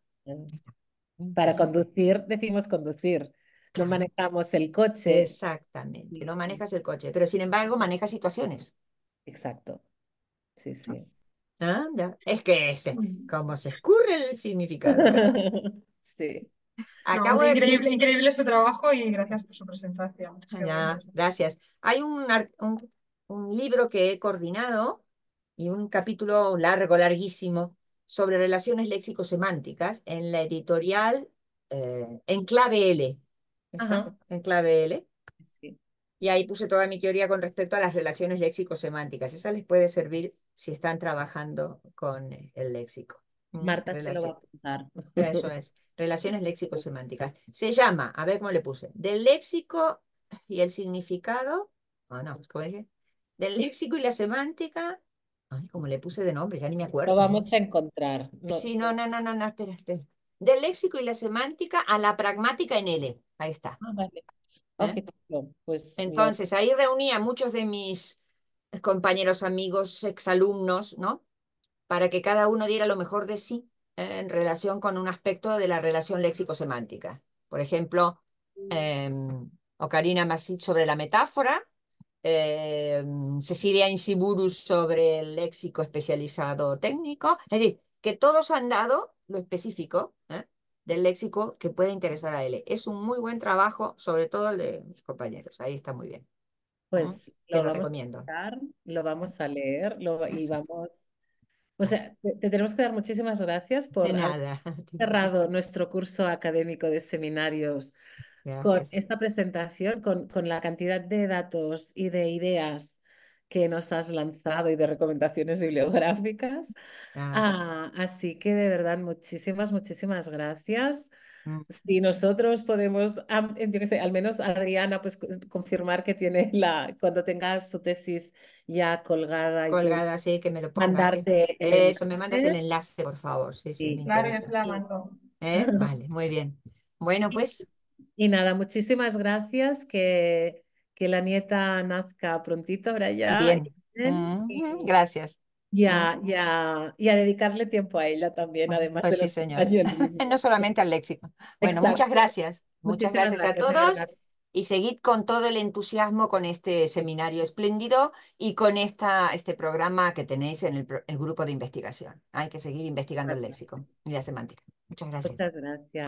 Para conducir decimos conducir, no manejamos el coche. Exactamente, no manejas el coche, pero sin embargo manejas situaciones. Exacto. Sí, sí. Anda, ah, es que es como se escurre el significado. sí. Acabo increíble, increíble su trabajo y gracias por su presentación. Ya, gracias. Hay un, un, libro que he coordinado y un capítulo largo, larguísimo, sobre relaciones léxico-semánticas en la editorial eh, en Enclave L, en clave L. Y ahí puse toda mi teoría con respecto a las relaciones léxico-semánticas. Esa les puede servir si están trabajando con el léxico. Marta se lo va a apuntar. Eso es. Relaciones léxico-semánticas. Se llama, a ver cómo le puse, del léxico y el significado. Oh, no, dije? Del léxico y la semántica. Ay, como le puse de nombre, ya ni me acuerdo. Lo vamos a encontrar. Sí, no, no, no, no, no, Del léxico y la semántica a la pragmática en L. Ahí está. Ah, ¿Eh? pues, Entonces, ahí reunía a muchos de mis compañeros, amigos, exalumnos, ¿no? Para que cada uno diera lo mejor de sí en relación con un aspecto de la relación léxico-semántica. Por ejemplo, eh, Ocarina Masit sobre la metáfora, em, Cecilia Insiburus sobre el léxico especializado técnico. Es decir, que todos han dado lo específico, ¿eh? del léxico que puede interesar a él. Es un muy buen trabajo, sobre todo el de mis compañeros. Ahí está muy bien. Pues te lo, recomiendo. lo vamos a leer lo, ah, y vamos. O sea, te, tenemos que dar muchísimas gracias por haber cerrado nuestro curso académico de seminarios con esta presentación, con, con la cantidad de datos y de ideas que nos has lanzado y de recomendaciones bibliográficas. Ah, así que de verdad, muchísimas, muchísimas gracias. Mm. Si nosotros podemos, yo que sé, al menos Adriana, pues confirmar que tiene la, cuando tenga su tesis ya colgada. Colgada, sí, que me lo ponga. eso, me mandas el enlace, por favor. Sí, sí, claro, la mando. ¿Eh? Vale, muy bien. Bueno, pues. Y, y nada, muchísimas gracias, que que la nieta nazca prontito, ahora ya. Bien. gracias. Y a, y, a, dedicarle tiempo a ella también, ah, además. Pues de sí, señor. no solamente al léxico. Bueno, muchas gracias. Muchas gracias, a todos. Y seguid con todo el entusiasmo con este seminario espléndido y con esta, este programa que tenéis en el, grupo de investigación. Hay que seguir investigando el léxico y la semántica. Muchas gracias. Muchas gracias.